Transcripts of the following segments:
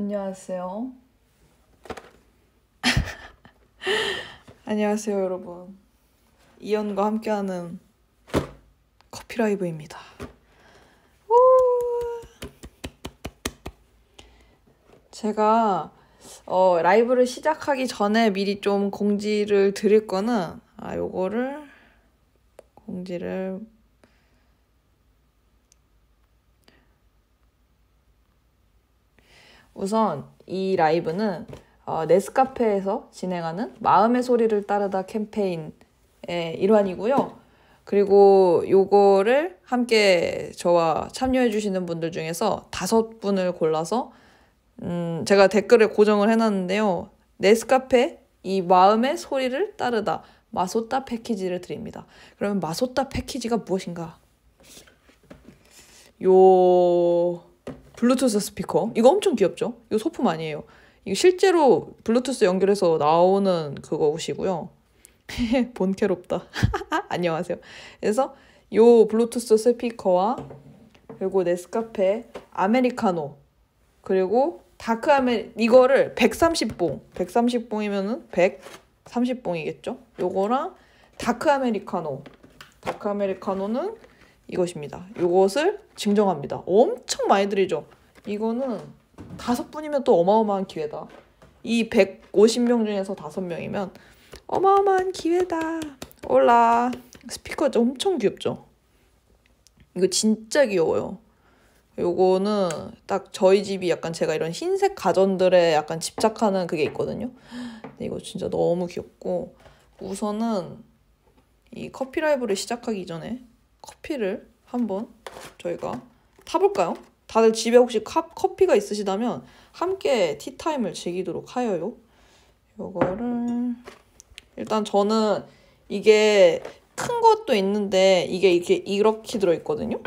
안녕하세요. 안녕하세요, 여러분. 이연과 함께하는 커피라이브입니다. 제가 어, 라이브를 시작하기 전에 미리 좀 공지를 드릴 거는 아 요거를 공지를 우선 이 라이브는 어, 네스카페에서 진행하는 마음의 소리를 따르다 캠페인의 일환이고요. 그리고 요거를 함께 저와 참여해주시는 분들 중에서 다섯 분을 골라서 음, 제가 댓글을 고정을 해놨는데요. 네스카페 이 마음의 소리를 따르다 마소타 패키지를 드립니다. 그러면 마소타 패키지가 무엇인가? 요 블루투스 스피커. 이거 엄청 귀엽죠? 이거 소품 아니에요. 이거 실제로 블루투스 연결해서 나오는 그거 옷이고요. 본캐롭다. 안녕하세요. 그래서 요 블루투스 스피커와 그리고 네스카페 아메리카노 그리고 다크 아메 리 이거를 130봉 130봉이면은 130봉이겠죠? 요거랑 다크 아메리카노 다크 아메리카노는 이것입니다. 이것을 증정합니다. 엄청 많이 들이죠. 이거는 다섯 분이면 또 어마어마한 기회다. 이 150명 중에서 다섯 명이면 어마어마한 기회다. 올라. 스피커 엄청 귀엽죠? 이거 진짜 귀여워요. 요거는 딱 저희 집이 약간 제가 이런 흰색 가전들에 약간 집착하는 그게 있거든요. 근데 이거 진짜 너무 귀엽고 우선은 이 커피라이브를 시작하기 전에 커피를 한번 저희가 타볼까요? 다들 집에 혹시 컵, 커피가 있으시다면 함께 티타임을 즐기도록 하여요. 요거를 일단 저는 이게 큰 것도 있는데 이게 이렇게 이렇게 들어있거든요.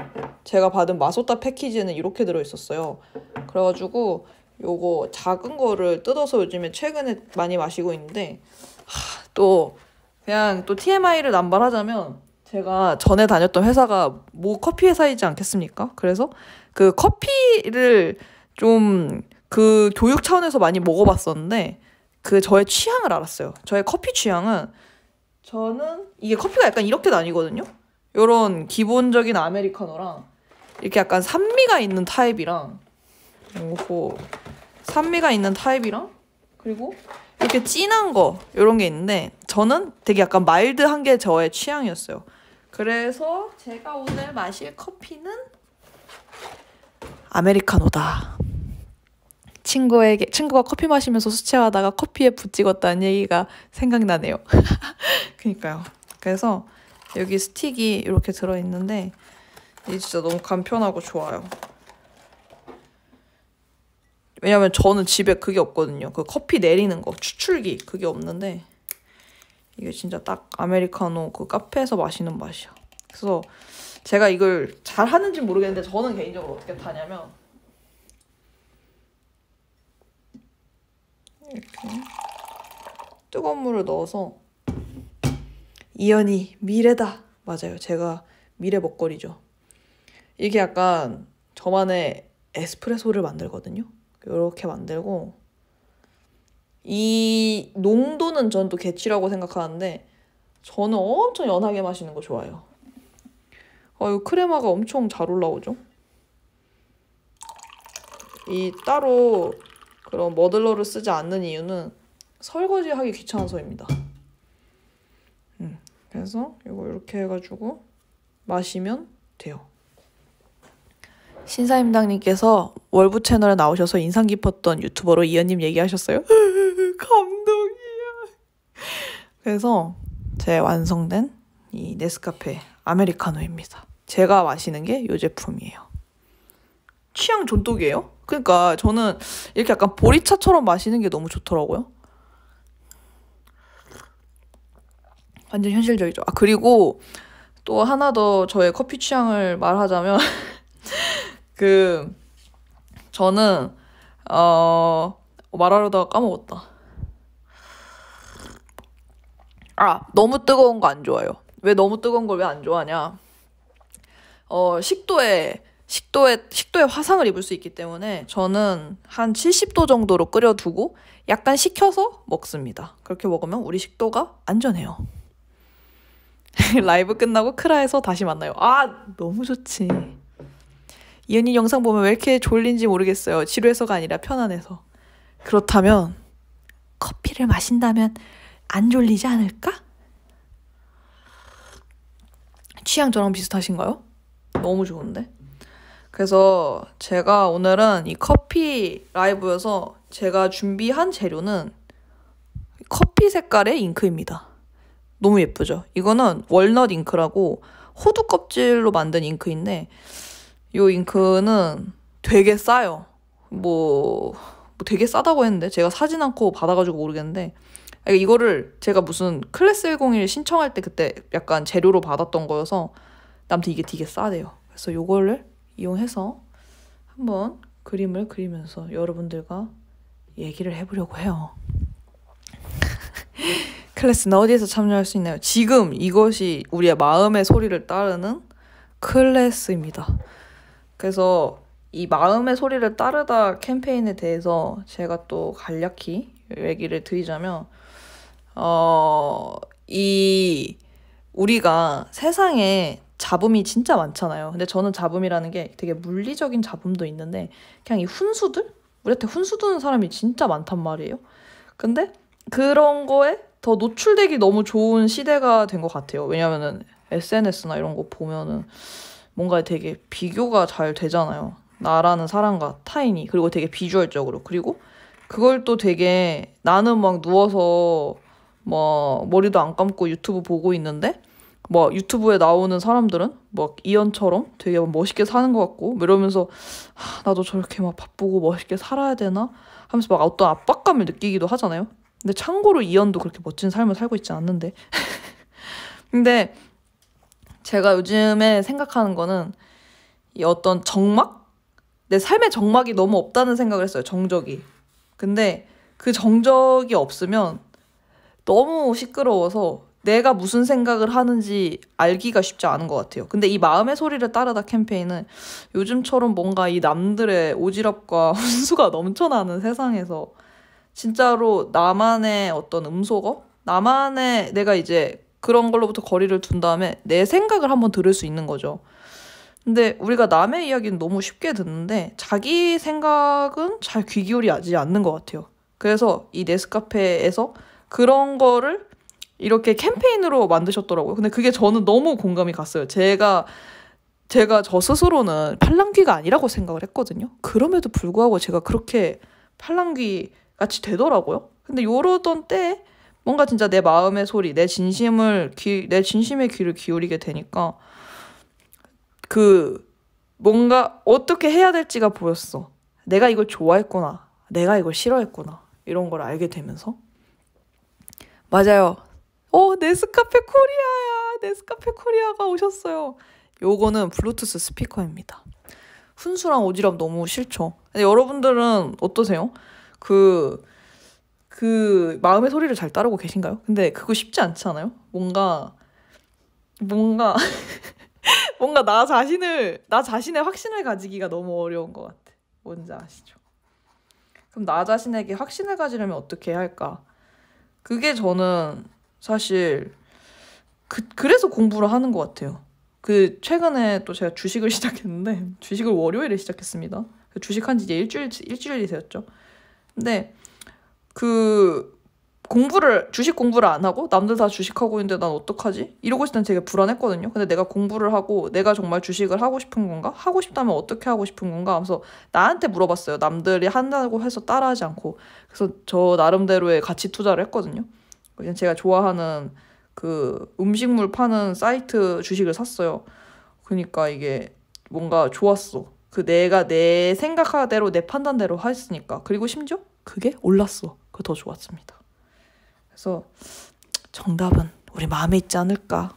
제가 받은 마소타 패키지에는 이렇게 들어있었어요. 그래가지고 요거 작은 거를 뜯어서 요즘에 최근에 많이 마시고 있는데 하, 또 그냥 또 TMI를 남발하자면 제가 전에 다녔던 회사가 뭐 커피 회사이지 않겠습니까? 그래서 그 커피를 좀 그 교육 차원에서 많이 먹어봤었는데 그 저의 취향을 알았어요. 저의 커피 취향은 저는 이게 커피가 약간 이렇게 나뉘거든요. 요런 기본적인 아메리카노랑 이렇게 약간 산미가 있는 타입이랑 요거 산미가 있는 타입이랑 그리고 이렇게 진한 거 요런 게 있는데 저는 되게 약간 마일드한 게 저의 취향이었어요. 그래서 제가 오늘 마실 커피는 아메리카노다. 친구에게 친구가 커피 마시면서 수채화하다가 커피에 붙찍었다는 얘기가 생각나네요. 그니까요. 그래서 여기 스틱이 이렇게 들어 있는데 이 진짜 너무 간편하고 좋아요. 왜냐면 저는 집에 그게 없거든요. 그 커피 내리는 거 추출기 그게 없는데 이게 진짜 딱 아메리카노 그 카페에서 마시는 맛이야. 그래서 제가 이걸 잘 하는지 모르겠는데 저는 개인적으로 어떻게 타냐면 이렇게 뜨거운 물을 넣어서 이연이 미래다 맞아요. 제가 미래 먹거리죠. 이게 약간 저만의 에스프레소를 만들거든요. 이렇게 만들고 이 농도는 전 또 개취라고 생각하는데 저는 엄청 연하게 마시는 거좋아요 어, 이 크레마가 엄청 잘 올라오죠? 이 따로 그런 머들러를 쓰지 않는 이유는 설거지하기 귀찮아서입니다. 음, 그래서 이거 이렇게 해가지고 마시면 돼요. 신사임당님께서 월부 채널에 나오셔서 인상 깊었던 유튜버로 이현님 얘기하셨어요. 감동이야. 그래서 제 완성된 이 네스카페 아메리카노입니다. 제가 마시는 게 이 제품이에요. 취향 존독이에요? 그러니까 저는 이렇게 약간 보리차처럼 마시는 게 너무 좋더라고요. 완전 현실적이죠. 아, 그리고 또 하나 더 저의 커피 취향을 말하자면 그 저는 어 말하려다가 까먹었다. 아 너무 뜨거운 거 안 좋아요. 왜 너무 뜨거운 걸 왜 안 좋아하냐? 어 식도에 식도에 식도에 화상을 입을 수 있기 때문에 저는 한 70도 정도로 끓여두고 약간 식혀서 먹습니다. 그렇게 먹으면 우리 식도가 안전해요. 라이브 끝나고 크라에서 다시 만나요. 아, 너무 좋지. 이은이 영상 보면 왜 이렇게 졸린지 모르겠어요. 지루해서가 아니라 편안해서. 그렇다면 커피를 마신다면 안 졸리지 않을까? 취향 저랑 비슷하신가요? 너무 좋은데? 그래서 제가 오늘은 이 커피 라이브여서 제가 준비한 재료는 커피 색깔의 잉크입니다. 너무 예쁘죠? 이거는 월넛 잉크라고 호두 껍질로 만든 잉크인데 요 잉크는 되게 싸요. 뭐, 뭐 되게 싸다고 했는데 제가 사진 않고 받아가지고 모르겠는데 그러니까 이거를 제가 무슨 클래스 101 신청할 때 그때 약간 재료로 받았던 거여서 아무튼 이게 되게 싸대요. 그래서 요거를 이용해서 한번 그림을 그리면서 여러분들과 얘기를 해보려고 해요. 클래스는 어디에서 참여할 수 있나요? 지금 이것이 우리의 마음의 소리를 따르는 클래스입니다. 그래서 이 마음의 소리를 따르다 캠페인에 대해서 제가 또 간략히 얘기를 드리자면, 어, 이, 우리가 세상에 잡음이 진짜 많잖아요. 근데 저는 잡음이라는 게 되게 물리적인 잡음도 있는데, 그냥 이 훈수들? 우리한테 훈수 두는 사람이 진짜 많단 말이에요. 근데 그런 거에 더 노출되기 너무 좋은 시대가 된 것 같아요. 왜냐면은 SNS나 이런 거 보면은 뭔가 되게 비교가 잘 되잖아요. 나라는 사람과 타인이 그리고 되게 비주얼적으로 그리고 그걸 또 되게 나는 막 누워서 뭐 머리도 안 감고 유튜브 보고 있는데 뭐 유튜브에 나오는 사람들은 막 뭐 이연처럼 되게 멋있게 사는 것 같고 뭐 이러면서 나도 저렇게 막 바쁘고 멋있게 살아야 되나 하면서 막 어떤 압박감을 느끼기도 하잖아요. 근데 참고로 이연도 그렇게 멋진 삶을 살고 있지 않는데 근데 제가 요즘에 생각하는 거는 이 어떤 정막? 내 삶의 정막이 너무 없다는 생각을 했어요. 정적이. 근데 그 정적이 없으면 너무 시끄러워서 내가 무슨 생각을 하는지 알기가 쉽지 않은 것 같아요. 근데 이 마음의 소리를 따르다 캠페인은 요즘처럼 뭔가 이 남들의 오지랖과 혼수가 넘쳐나는 세상에서 진짜로 나만의 어떤 음소거? 나만의 내가 이제 그런 걸로부터 거리를 둔 다음에 내 생각을 한번 들을 수 있는 거죠. 근데 우리가 남의 이야기는 너무 쉽게 듣는데 자기 생각은 잘 귀 기울이지 않는 것 같아요. 그래서 이 네스카페에서 그런 거를 이렇게 캠페인으로 만드셨더라고요. 근데 그게 저는 너무 공감이 갔어요. 제가 제가 저 스스로는 팔랑귀가 아니라고 생각을 했거든요. 그럼에도 불구하고 제가 그렇게 팔랑귀 같이 되더라고요. 근데 요러던 때 뭔가 진짜 내 마음의 소리, 내 진심을 귀, 내 진심의 귀를 기울이게 되니까 그 뭔가 어떻게 해야 될지가 보였어. 내가 이걸 좋아했구나. 내가 이걸 싫어했구나. 이런 걸 알게 되면서 맞아요. 어, 네스카페 코리아야. 네스카페 코리아가 오셨어요. 요거는 블루투스 스피커입니다. 훈수랑 오지랖 너무 싫죠. 근데 여러분들은 어떠세요? 그그 마음의 소리를 잘 따르고 계신가요? 근데 그거 쉽지 않지 않아요? 뭔가 뭔가 뭔가 나 자신을 나 자신의 확신을 가지기가 너무 어려운 것 같아. 뭔지 아시죠? 그럼 나 자신에게 확신을 가지려면 어떻게 해야 할까? 그게 저는 사실 그, 그래서 공부를 하는 것 같아요. 그 최근에 또 제가 주식을 시작했는데 주식을 월요일에 시작했습니다. 그 주식한 지 이제 일주일 일주일이 되었죠. 근데 그 공부를 주식 공부를 안 하고 남들 다 주식하고 있는데 난 어떡하지? 이러고 있을 땐 되게 불안했거든요. 근데 내가 공부를 하고 내가 정말 주식을 하고 싶은 건가? 하고 싶다면 어떻게 하고 싶은 건가? 하면서 나한테 물어봤어요. 남들이 한다고 해서 따라하지 않고. 그래서 저 나름대로의 가치 투자를 했거든요. 그냥 제가 좋아하는 그 음식물 파는 사이트 주식을 샀어요. 그러니까 이게 뭔가 좋았어. 그 내가 내 생각대로 내 판단대로 했으니까. 그리고 심지어 그게 올랐어. 그더 좋았습니다. 그래서 정답은 우리 마음에 있지 않을까.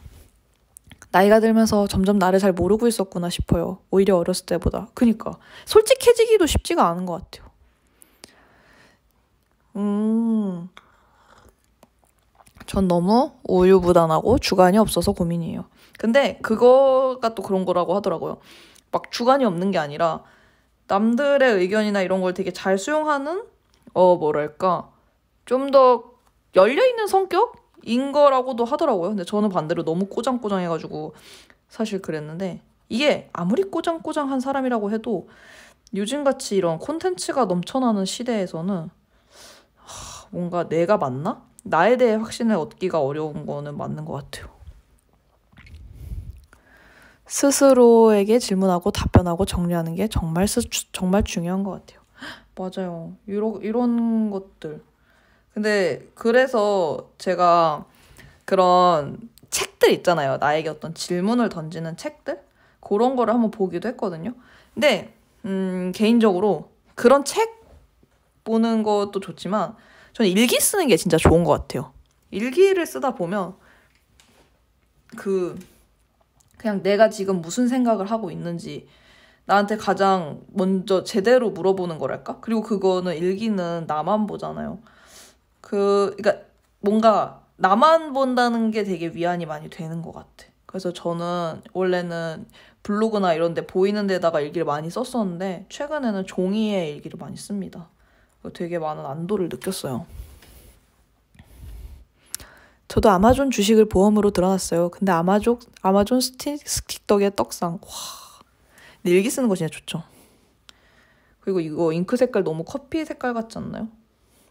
나이가 들면서 점점 나를 잘 모르고 있었구나 싶어요. 오히려 어렸을 때보다. 그니까 솔직해지기도 쉽지가 않은 것 같아요. 음. 전 너무 우유부단하고 주관이 없어서 고민이에요. 근데 그거가 또 그런 거라고 하더라고요. 막 주관이 없는 게 아니라 남들의 의견이나 이런 걸 되게 잘 수용하는 어 뭐랄까 좀더 열려있는 성격인 거라고도 하더라고요. 근데 저는 반대로 너무 꼬장꼬장 해가지고 사실 그랬는데 이게 아무리 꼬장꼬장한 사람이라고 해도 요즘같이 이런 콘텐츠가 넘쳐나는 시대에서는 하, 뭔가 내가 맞나? 나에 대해 확신을 얻기가 어려운 거는 맞는 것 같아요. 스스로에게 질문하고 답변하고 정리하는 게 정말 스, 정말 중요한 것 같아요. 맞아요. 이러, 이런 것들. 근데 그래서 제가 그런 책들 있잖아요. 나에게 어떤 질문을 던지는 책들? 그런 거를 한번 보기도 했거든요. 근데, 음, 개인적으로 그런 책 보는 것도 좋지만, 저는 일기 쓰는 게 진짜 좋은 것 같아요. 일기를 쓰다 보면, 그, 그냥 내가 지금 무슨 생각을 하고 있는지, 나한테 가장 먼저 제대로 물어보는 거랄까? 그리고 그거는 일기는 나만 보잖아요. 그, 그니까 뭔가 나만 본다는 게 되게 위안이 많이 되는 것 같아. 그래서 저는 원래는 블로그나 이런 데 보이는 데다가 일기를 많이 썼었는데 최근에는 종이에 일기를 많이 씁니다. 되게 많은 안도를 느꼈어요. 저도 아마존 주식을 보험으로 들어놨어요. 근데 아마존 아마존 스틱, 스틱 덕에 떡상. 와. 근데 일기 쓰는 거 진짜 좋죠. 그리고 이거 잉크 색깔 너무 커피 색깔 같지 않나요?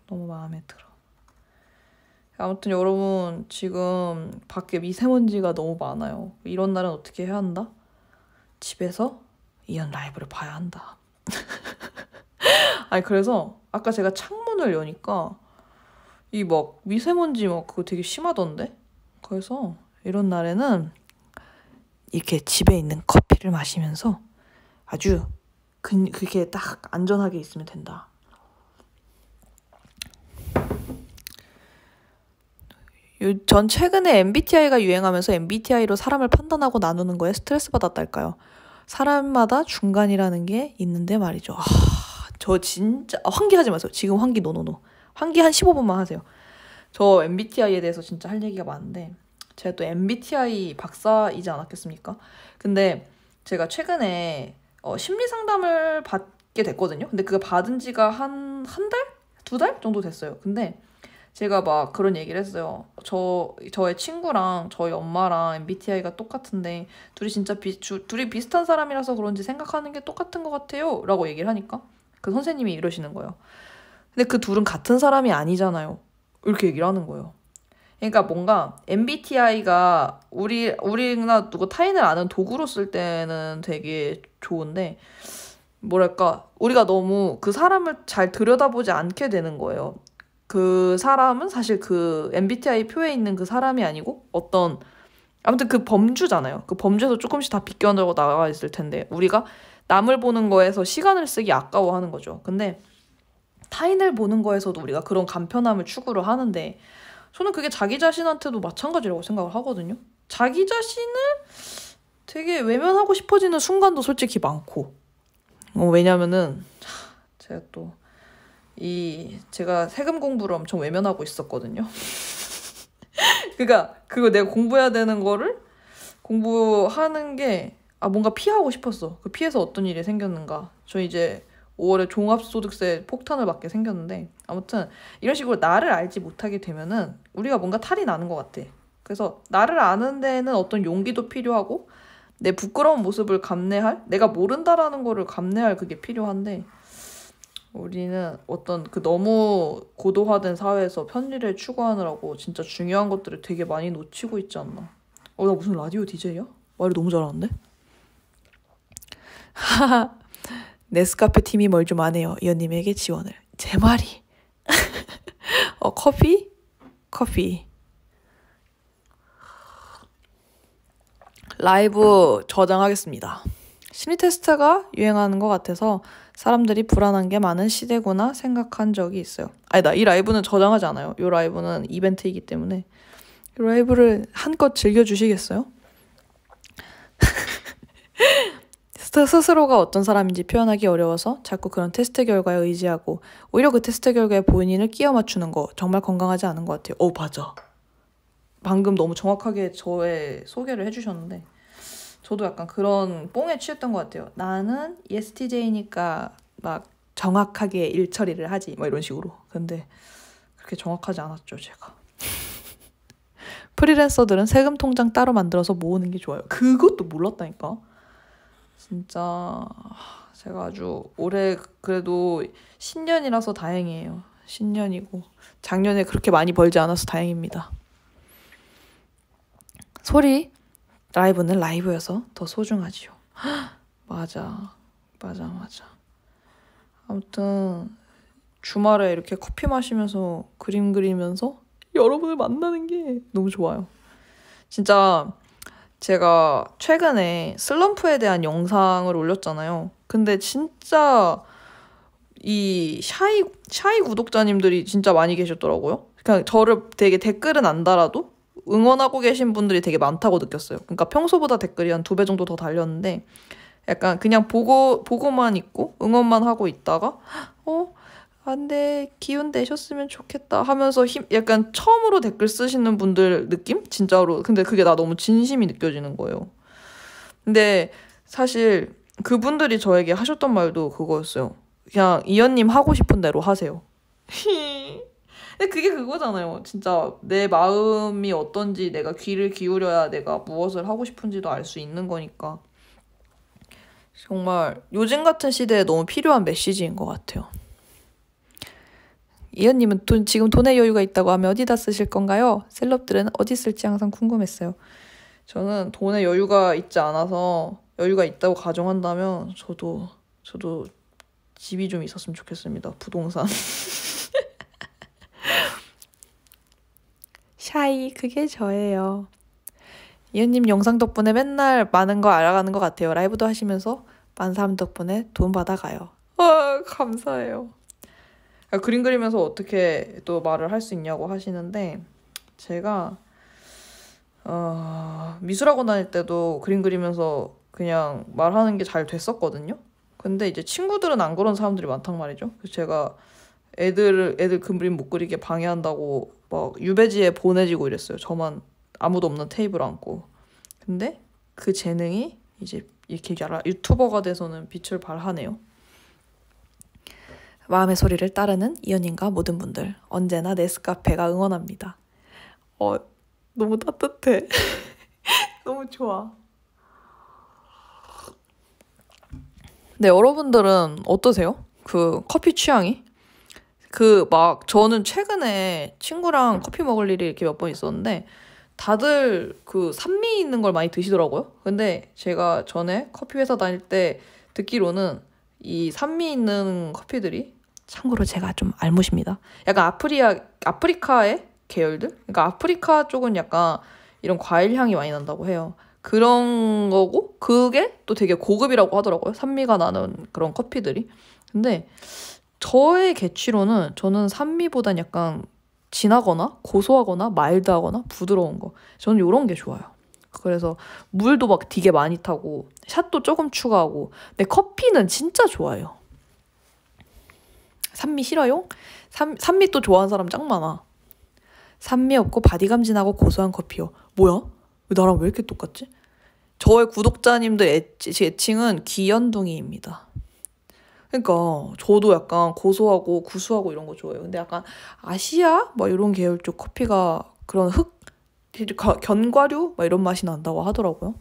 너무 마음에 들어. 아무튼 여러분 지금 밖에 미세먼지가 너무 많아요. 이런 날은 어떻게 해야 한다? 집에서 이한 라이브를 봐야 한다. 아니 그래서 아까 제가 창문을 여니까 이 막 미세먼지 막 그거 되게 심하던데? 그래서 이런 날에는 이렇게 집에 있는 커피를 마시면서 아주 근, 그게 딱 안전하게 있으면 된다. 전 최근에 MBTI가 유행하면서 MBTI로 사람을 판단하고 나누는 거에 스트레스 받았달까요? 사람마다 중간이라는 게 있는데 말이죠. 아, 저 진짜 아, 환기하지 마세요. 지금 환기 노노노. 환기 한 15분만 하세요. 저 MBTI에 대해서 진짜 할 얘기가 많은데 제가 또 MBTI 박사이지 않았겠습니까? 근데 제가 최근에 어, 심리 상담을 받게 됐거든요. 근데 그거 받은 지가 한 한 달? 두 달 정도 됐어요. 근데 제가 막 그런 얘기를 했어요. 저, 저의 친구랑 저희 엄마랑 MBTI가 똑같은데, 둘이 진짜 비, 주, 둘이 비슷한 사람이라서 그런지 생각하는 게 똑같은 것 같아요. 라고 얘기를 하니까. 그 선생님이 이러시는 거예요. 근데 그 둘은 같은 사람이 아니잖아요. 이렇게 얘기를 하는 거예요. 그러니까 뭔가 MBTI가 우리 우리나 누구 타인을 아는 도구로 쓸 때는 되게 좋은데 뭐랄까 우리가 너무 그 사람을 잘 들여다보지 않게 되는 거예요. 그 사람은 사실 그 MBTI 표에 있는 그 사람이 아니고 어떤 아무튼 그 범주잖아요. 그 범주에서 조금씩 다비껴내고 나가 있을 텐데 우리가 남을 보는 거에서 시간을 쓰기 아까워하는 거죠. 근데 타인을 보는 거에서도 우리가 그런 간편함을 추구를 하는데 저는 그게 자기 자신한테도 마찬가지라고 생각을 하거든요. 자기 자신을 되게 외면하고 싶어지는 순간도 솔직히 많고 어, 왜냐면은 제가 또이 제가 세금 공부를 엄청 외면하고 있었거든요. 그러니까 그거 내가 공부해야 되는 거를 공부하는 게 아 뭔가 피하고 싶었어. 그 피해서 어떤 일이 생겼는가. 저 이제 5월에 종합소득세 폭탄을 맞게 생겼는데 아무튼 이런 식으로 나를 알지 못하게 되면은 우리가 뭔가 탈이 나는 것 같아. 그래서 나를 아는 데에는 어떤 용기도 필요하고 내 부끄러운 모습을 감내할 내가 모른다라는 거를 감내할 그게 필요한데 우리는 어떤 그 너무 고도화된 사회에서 편리를 추구하느라고 진짜 중요한 것들을 되게 많이 놓치고 있지 않나. 어, 나 무슨 라디오 DJ야? 말을 너무 잘하는데? 하하. 네스카페 팀이 뭘좀안 해요. 이언님에게 지원을. 제 말이. 어, 커피? 커피. 라이브 저장하겠습니다. 심리 테스트가 유행하는 것 같아서 사람들이 불안한 게 많은 시대구나 생각한 적이 있어요. 아니다. 이 라이브는 저장하지 않아요. 이 라이브는 이벤트이기 때문에. 이 라이브를 한껏 즐겨주시겠어요? 스스로가 어떤 사람인지 표현하기 어려워서 자꾸 그런 테스트 결과에 의지하고 오히려 그 테스트 결과에 본인을 끼워 맞추는 거 정말 건강하지 않은 것 같아요. 어, 맞아. 방금 너무 정확하게 저의 소개를 해주셨는데. 저도 약간 그런 뽕에 취했던 것 같아요. 나는 ESTJ니까 막 정확하게 일 처리를 하지 뭐 이런 식으로. 근데 그렇게 정확하지 않았죠 제가. 프리랜서들은 세금 통장 따로 만들어서 모으는 게 좋아요. 그것도 몰랐다니까. 진짜 제가 아주 올해 그래도 신년이라서 다행이에요. 신년이고 작년에 그렇게 많이 벌지 않아서 다행입니다. 소리 라이브는 라이브여서 더 소중하지요. 맞아. 맞아, 맞아. 아무튼, 주말에 이렇게 커피 마시면서 그림 그리면서 여러분을 만나는 게 너무 좋아요. 진짜 제가 최근에 슬럼프에 대한 영상을 올렸잖아요. 근데 진짜 이 샤이, 샤이 구독자님들이 진짜 많이 계셨더라고요. 그냥 저를 되게 댓글은 안 달아도 응원하고 계신 분들이 되게 많다고 느꼈어요. 그러니까 평소보다 댓글이 한 두 배 정도 더 달렸는데 약간 그냥 보고 보고만 있고 응원만 하고 있다가 어 안돼 기운 내셨으면 좋겠다 하면서 힘 약간 처음으로 댓글 쓰시는 분들 느낌 진짜로 근데 그게 나 너무 진심이 느껴지는 거예요. 근데 사실 그분들이 저에게 하셨던 말도 그거였어요. 그냥 이연님 하고 싶은 대로 하세요. 근데 그게 그거잖아요. 진짜 내 마음이 어떤지 내가 귀를 기울여야 내가 무엇을 하고 싶은지도 알 수 있는 거니까. 정말 요즘 같은 시대에 너무 필요한 메시지인 것 같아요. 이현님은 돈, 지금 돈의 여유가 있다고 하면 어디다 쓰실 건가요? 셀럽들은 어디 쓸지 항상 궁금했어요. 저는 돈의 여유가 있지 않아서 여유가 있다고 가정한다면 저도 저도 집이 좀 있었으면 좋겠습니다. 부동산. 샤이 그게 저예요. 이현님 영상 덕분에 맨날 많은 거 알아가는 것 같아요. 라이브도 하시면서 많은 사람 덕분에 돈 받아가요. 와 감사해요. 아, 그림 그리면서 어떻게 또 말을 할 수 있냐고 하시는데 제가 어, 미술학원 다닐 때도 그림 그리면서 그냥 말하는 게 잘 됐었거든요. 근데 이제 친구들은 안 그런 사람들이 많단 말이죠. 그래서 제가 애들 애들 금그림 못 그리게 방해한다고 막 유배지에 보내지고 이랬어요. 저만 아무도 없는 테이블 안고 근데 그 재능이 이제 이렇게 알아 유튜버가 돼서는 빛을 발하네요. 마음의 소리를 따르는 이연인과 모든 분들 언제나 네스카페가 응원합니다. 어 너무 따뜻해. 너무 좋아. 네 여러분들은 어떠세요? 그 커피 취향이? 그막 저는 최근에 친구랑 커피 먹을 일이 이렇게 몇 번 있었는데 다들 그 산미 있는 걸 많이 드시더라고요. 근데 제가 전에 커피 회사 다닐 때 듣기로는 이 산미 있는 커피들이 참고로 제가 좀 알못입니다. 약간 아프리아 아프리카의 계열들? 그러니까 아프리카 쪽은 약간 이런 과일 향이 많이 난다고 해요. 그런 거고 그게 또 되게 고급이라고 하더라고요. 산미가 나는 그런 커피들이. 근데 저의 개취로는 저는 산미보단 약간 진하거나 고소하거나 마일드하거나 부드러운 거 저는 이런 게 좋아요. 그래서 물도 막 되게 많이 타고 샷도 조금 추가하고 근데 커피는 진짜 좋아요. 산미 싫어요? 산, 산미 또 좋아하는 사람 짱 많아. 산미 없고 바디감 진하고 고소한 커피요. 뭐야? 왜 나랑 왜 이렇게 똑같지? 저의 구독자님들 애칭은 귀연둥이입니다. 그러니까 저도 약간 고소하고 구수하고 이런 거 좋아해요. 근데 약간 아시아 막 이런 계열 쪽 커피가 그런 흙 견과류 막 이런 맛이 난다고 하더라고요.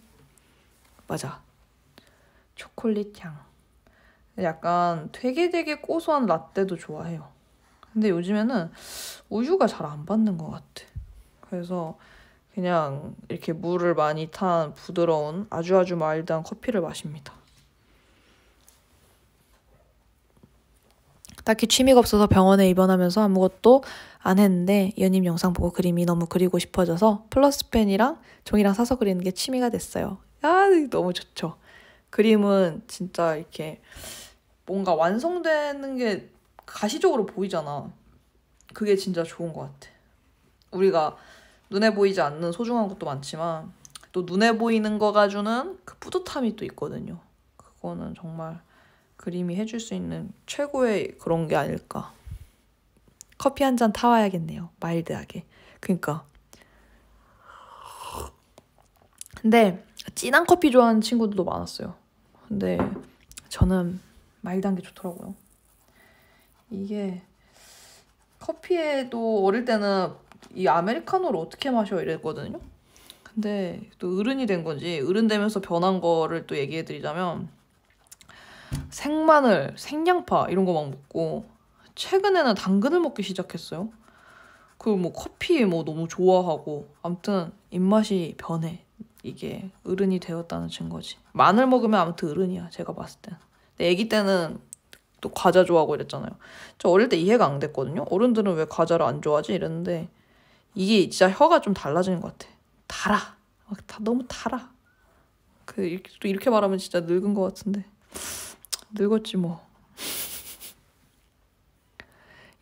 맞아. 초콜릿 향. 약간 되게 되게 고소한 라떼도 좋아해요. 근데 요즘에는 우유가 잘 안 받는 것 같아. 그래서 그냥 이렇게 물을 많이 탄 부드러운 아주아주 마일드한 커피를 마십니다. 딱히 취미가 없어서 병원에 입원하면서 아무것도 안 했는데 연임 영상 보고 그림이 너무 그리고 싶어져서 플러스펜이랑 종이랑 사서 그리는 게 취미가 됐어요. 아, 너무 좋죠. 그림은 진짜 이렇게 뭔가 완성되는 게 가시적으로 보이잖아. 그게 진짜 좋은 것 같아. 우리가 눈에 보이지 않는 소중한 것도 많지만 또 눈에 보이는 거가 주는 그 뿌듯함이 또 있거든요. 그거는 정말 그림이 해줄 수 있는 최고의 그런 게 아닐까. 커피 한 잔 타와야겠네요. 마일드하게. 그니까. 근데 진한 커피 좋아하는 친구들도 많았어요. 근데 저는 마일드한 게 좋더라고요. 이게 커피에도 어릴 때는 이 아메리카노를 어떻게 마셔 이랬거든요. 근데 또 어른이 된 건지 어른 되면서 변한 거를 또 얘기해 드리자면 생마늘, 생양파 이런 거 막 먹고 최근에는 당근을 먹기 시작했어요. 그리고 뭐 커피 뭐 너무 좋아하고 아무튼 입맛이 변해. 이게 어른이 되었다는 증거지. 마늘 먹으면 아무튼 어른이야. 제가 봤을 때는. 근데 애기 때는 또 과자 좋아하고 이랬잖아요. 저 어릴 때 이해가 안 됐거든요. 어른들은 왜 과자를 안 좋아하지? 이랬는데 이게 진짜 혀가 좀 달라지는 것 같아. 달아. 막 다 너무 달아. 그또 이렇게 말하면 진짜 늙은 것 같은데. 늙었지 뭐.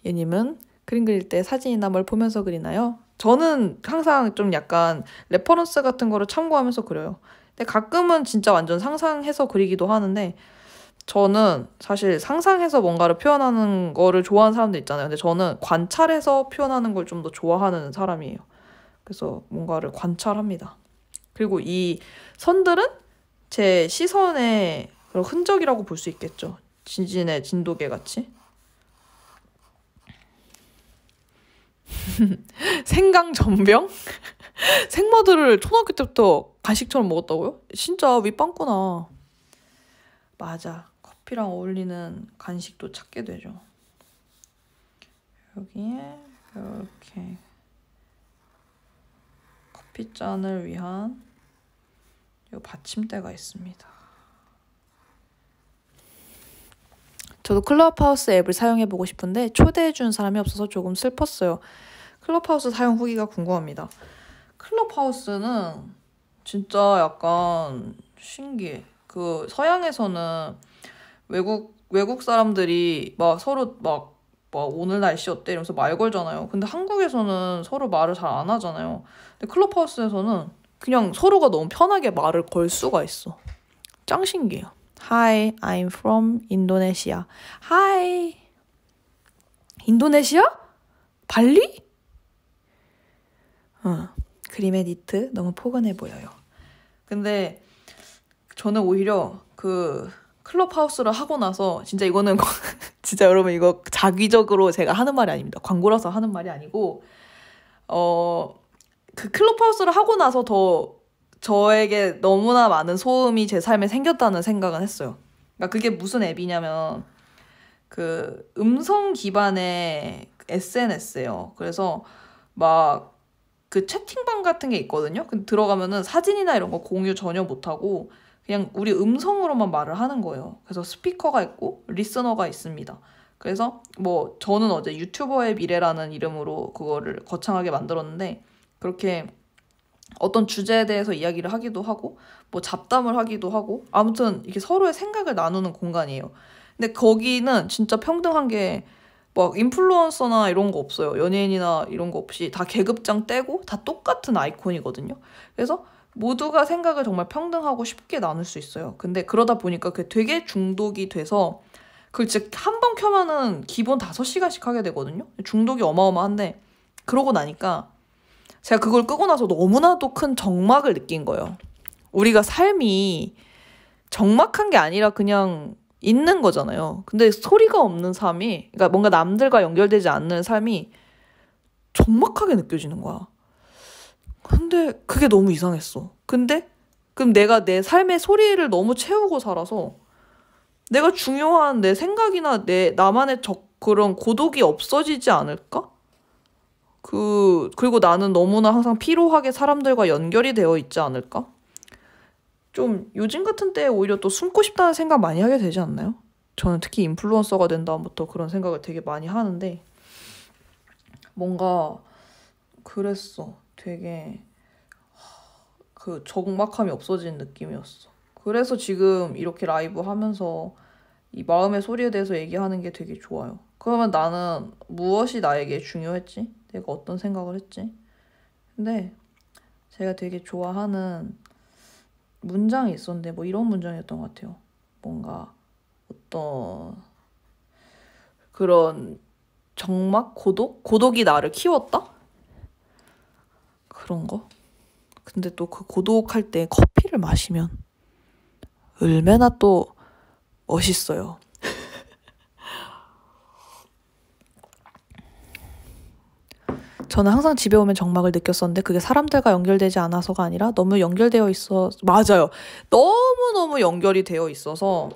예님은 그림 그릴 때 사진이나 뭘 보면서 그리나요? 저는 항상 좀 약간 레퍼런스 같은 거를 참고하면서 그려요. 근데 가끔은 진짜 완전 상상해서 그리기도 하는데 저는 사실 상상해서 뭔가를 표현하는 거를 좋아하는 사람도 있잖아요. 근데 저는 관찰해서 표현하는 걸 좀 더 좋아하는 사람이에요. 그래서 뭔가를 관찰합니다. 그리고 이 선들은 제 시선에 그런 흔적이라고 볼 수 있겠죠. 진진의 진도계 같이. 생강 전병? 생마들을 초등학교 때부터 간식처럼 먹었다고요? 진짜 윗빵꾸나. 맞아. 커피랑 어울리는 간식도 찾게 되죠. 여기에 이렇게 커피잔을 위한 이 받침대가 있습니다. 저도 클럽하우스 앱을 사용해보고 싶은데 초대해준 사람이 없어서 조금 슬펐어요. 클럽하우스 사용 후기가 궁금합니다. 클럽하우스는 진짜 약간 신기해. 그 서양에서는 외국 외국 사람들이 막 서로 막, 막 오늘 날씨 어때 이러면서 말 걸잖아요. 근데 한국에서는 서로 말을 잘 안 하잖아요. 근데 클럽하우스에서는 그냥 서로가 너무 편하게 말을 걸 수가 있어. 짱 신기해요. Hi, I'm from Indonesia. Hi. 인도네시아? 발리? 어, 그림의 니트 너무 포근해 보여요. 근데 저는 오히려 그 클럽하우스를 하고 나서 진짜 이거는 진짜 여러분 이거 자기적으로 제가 하는 말이 아닙니다. 광고라서 하는 말이 아니고 어 그 클럽하우스를 하고 나서 더 저에게 너무나 많은 소음이 제 삶에 생겼다는 생각은 했어요. 그러니까 그게 무슨 앱이냐면 그 음성 기반의 SNS예요. 그래서 막 그 채팅방 같은 게 있거든요. 근데 들어가면은 사진이나 이런 거 공유 전혀 못 하고 그냥 우리 음성으로만 말을 하는 거예요. 그래서 스피커가 있고 리스너가 있습니다. 그래서 뭐 저는 어제 유튜버의 미래라는 이름으로 그거를 거창하게 만들었는데 그렇게 어떤 주제에 대해서 이야기를 하기도 하고 뭐 잡담을 하기도 하고 아무튼 이게 렇 서로의 생각을 나누는 공간이에요. 근데 거기는 진짜 평등한 게막 뭐 인플루언서나 이런 거 없어요. 연예인이나 이런 거 없이 다 계급장 떼고 다 똑같은 아이콘이거든요. 그래서 모두가 생각을 정말 평등하고 쉽게 나눌 수 있어요. 근데 그러다 보니까 그게 되게 중독이 돼서 그걸 즉한 번 켜면은 기본 다섯 시간씩 하게 되거든요. 중독이 어마어마한데 그러고 나니까 제가 그걸 끄고 나서 너무나도 큰 정막을 느낀 거예요. 우리가 삶이 정막한 게 아니라 그냥 있는 거잖아요. 근데 소리가 없는 삶이, 그러니까 뭔가 남들과 연결되지 않는 삶이 정막하게 느껴지는 거야. 근데 그게 너무 이상했어. 근데 그럼 내가 내 삶의 소리를 너무 채우고 살아서 내가 중요한 내 생각이나 내 나만의 적 그런 고독이 없어지지 않을까? 그, 그리고 나는 너무나 항상 피로하게 사람들과 연결이 되어 있지 않을까? 좀 요즘 같은 때에 오히려 또 숨고 싶다는 생각 많이 하게 되지 않나요? 저는 특히 인플루언서가 된 다음부터 그런 생각을 되게 많이 하는데 뭔가 그랬어. 되게 그 적막함이 없어진 느낌이었어. 그래서 지금 이렇게 라이브 하면서 이 마음의 소리에 대해서 얘기하는 게 되게 좋아요. 그러면 나는 무엇이 나에게 중요했지? 내가 어떤 생각을 했지? 근데 제가 되게 좋아하는 문장이 있었는데 뭐 이런 문장이었던 것 같아요. 뭔가 어떤 그런 정막 고독? 고독이 나를 키웠다? 그런 거. 근데 또 그 고독할 때 커피를 마시면 얼마나 또 멋있어요. 저는 항상 집에 오면 정막을 느꼈었는데 그게 사람들과 연결되지 않아서가 아니라 너무 연결되어 있어 맞아요. 너무너무 연결이 되어 있어서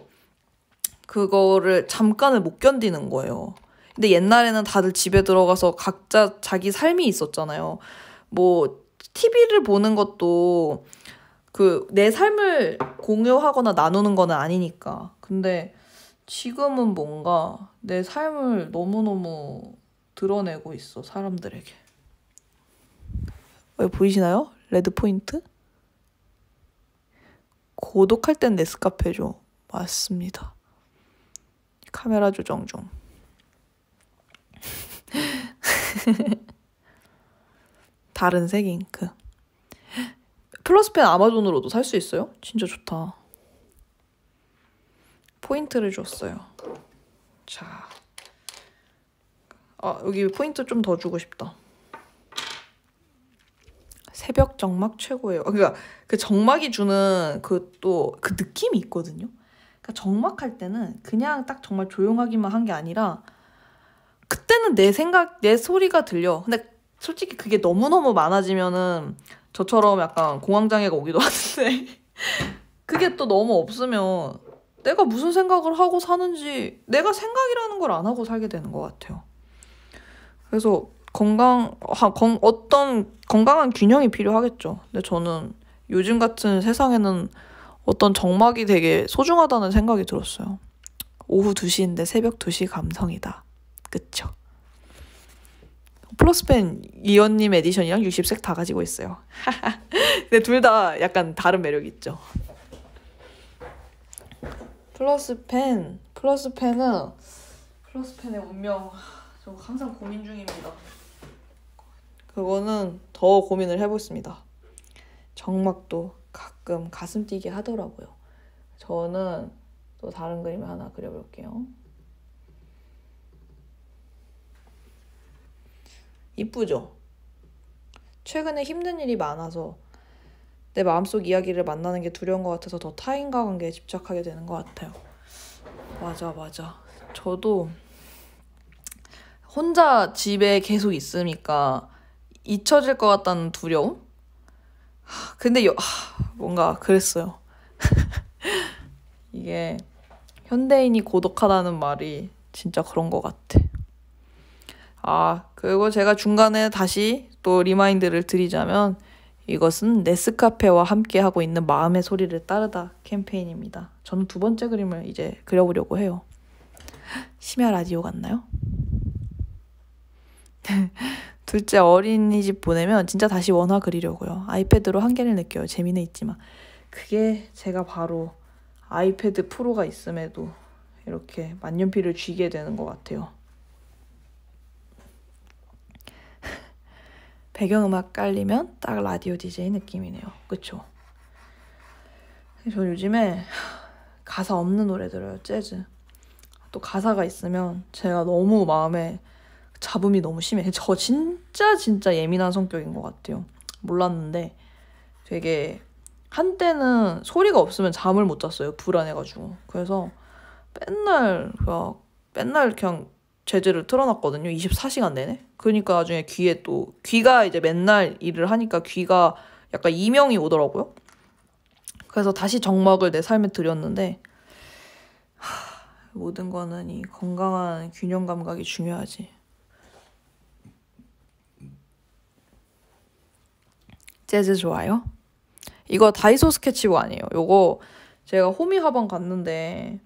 그거를 잠깐을 못 견디는 거예요. 근데 옛날에는 다들 집에 들어가서 각자 자기 삶이 있었잖아요. 뭐 TV를 보는 것도 그 내 삶을 공유하거나 나누는 거는 아니니까. 근데 지금은 뭔가 내 삶을 너무너무 드러내고 있어, 사람들에게. 여기 보이시나요? 레드 포인트? 고독할 땐 네스카페죠. 맞습니다. 카메라 조정 중. 다른 색 잉크. 플러스펜 아마존으로도 살 수 있어요? 진짜 좋다. 포인트를 줬어요. 자. 아, 여기 포인트 좀 더 주고 싶다. 새벽 정막 최고예요. 그러니까 그 정막이 주는 그 또그 그 느낌이 있거든요. 그러니까 정막할 때는 그냥 딱 정말 조용하기만 한 게 아니라 그때는 내 생각 내 소리가 들려. 근데 솔직히 그게 너무 너무 많아지면은 저처럼 약간 공황 장애가 오기도 하는데 그게 또 너무 없으면 내가 무슨 생각을 하고 사는지 내가 생각이라는 걸 안 하고 살게 되는 것 같아요. 그래서 건강 아, 건, 어떤 건강한 균형이 필요하겠죠. 근데 저는 요즘 같은 세상에는 어떤 정막이 되게 소중하다는 생각이 들었어요. 오후 2시인데 새벽 2시 감성이다. 그쵸? 플러스펜 이연님 에디션이랑 60색 다 가지고 있어요. 근데 둘 다 약간 다른 매력이 있죠. 플러스펜, 플러스펜은 플러스펜의 운명 저 항상 고민 중입니다. 그거는 더 고민을 해보겠습니다. 정막도 가끔 가슴 뛰게 하더라고요. 저는 또 다른 그림 하나 그려볼게요. 이쁘죠? 최근에 힘든 일이 많아서 내 마음속 이야기를 만나는 게 두려운 것 같아서 더 타인과 관계에 집착하게 되는 것 같아요. 맞아, 맞아. 저도 혼자 집에 계속 있으니까 잊혀질 것 같다는 두려움? 근데 여, 뭔가 그랬어요. 이게 현대인이 고독하다는 말이 진짜 그런 것 같아. 아, 그리고 제가 중간에 다시 또 리마인드를 드리자면 이것은 네스카페와 함께 하고 있는 마음의 소리를 따르다 캠페인입니다. 저는 두 번째 그림을 이제 그려보려고 해요. 심야 라디오 같나요? 둘째 어린이집 보내면 진짜 다시 원화 그리려고요. 아이패드로 한계를 느껴요. 재미는 있지만. 그게 제가 바로 아이패드 프로가 있음에도 이렇게 만년필을 쥐게 되는 것 같아요. 배경음악 깔리면 딱 라디오 DJ 느낌이네요. 그쵸? 저 요즘에 가사 없는 노래 들어요. 재즈. 또 가사가 있으면 제가 너무 마음에 잡음이 너무 심해. 저 진짜 진짜 예민한 성격인 것 같아요. 몰랐는데 되게 한때는 소리가 없으면 잠을 못 잤어요. 불안해가지고. 그래서 맨날 그냥 맨날 그냥 제재를 틀어놨거든요. 24시간 내내. 그러니까 나중에 귀에 또 귀가 이제 맨날 일을 하니까 귀가 약간 이명이 오더라고요. 그래서 다시 정막을 내 삶에 들였는데 하, 모든 거는 이 건강한 균형 감각이 중요하지. 재즈 좋아요? 이거 다이소 스케치북 아니에요. 요거 제가 호미 화방 갔는데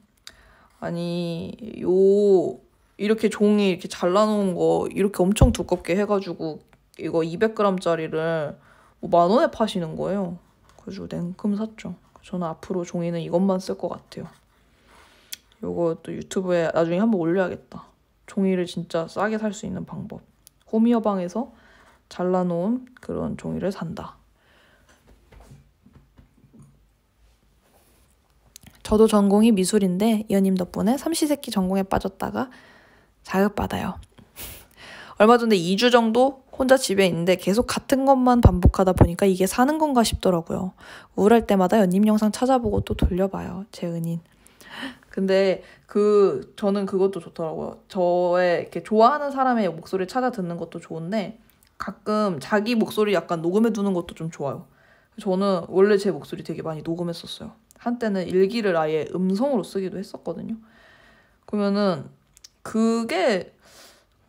아니 요 이렇게 종이 이렇게 잘라놓은 거 이렇게 엄청 두껍게 해가지고 이거 200g짜리를 뭐만 원에 파시는 거예요. 그래서 냉큼 샀죠. 저는 앞으로 종이는 이것만 쓸 것 같아요. 요거 또 유튜브에 나중에 한번 올려야겠다. 종이를 진짜 싸게 살 수 있는 방법. 호미어방에서 잘라놓은 그런 종이를 산다. 저도 전공이 미술인데 이현님 덕분에 삼시세끼 전공에 빠졌다가 자극받아요. 얼마 전에 2주 정도 혼자 집에 있는데 계속 같은 것만 반복하다 보니까 이게 사는 건가 싶더라고요. 우울할 때마다 연님 영상 찾아보고 또 돌려봐요. 제 은인. 근데 그 저는 그것도 좋더라고요. 저의 이렇게 좋아하는 사람의 목소리를 찾아 듣는 것도 좋은데 가끔 자기 목소리 약간 녹음해 두는 것도 좀 좋아요. 저는 원래 제 목소리 되게 많이 녹음했었어요. 한때는 일기를 아예 음성으로 쓰기도 했었거든요. 그러면은 그게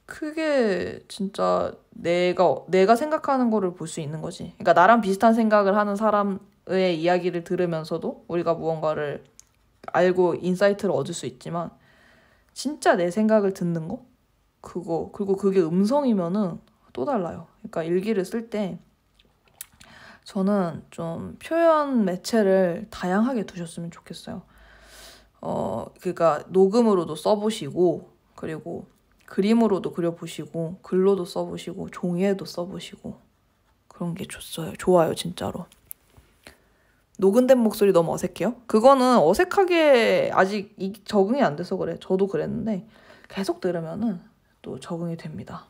크게 진짜 내가 내가 생각하는 거를 볼 수 있는 거지. 그러니까 나랑 비슷한 생각을 하는 사람의 이야기를 들으면서도 우리가 무언가를 알고 인사이트를 얻을 수 있지만 진짜 내 생각을 듣는 거 그거 그리고 그게 음성이면은 또 달라요. 그러니까 일기를 쓸때 저는 좀 표현 매체를 다양하게 두셨으면 좋겠어요. 어, 그러니까 녹음으로도 써보시고, 그리고 그림으로도 그려보시고, 글로도 써보시고, 종이에도 써보시고, 그런 게 좋어요. 좋아요, 진짜로. 녹음된 목소리 너무 어색해요? 그거는 어색하게 아직 적응이 안 돼서 그래. 저도 그랬는데, 계속 들으면은 또 적응이 됩니다.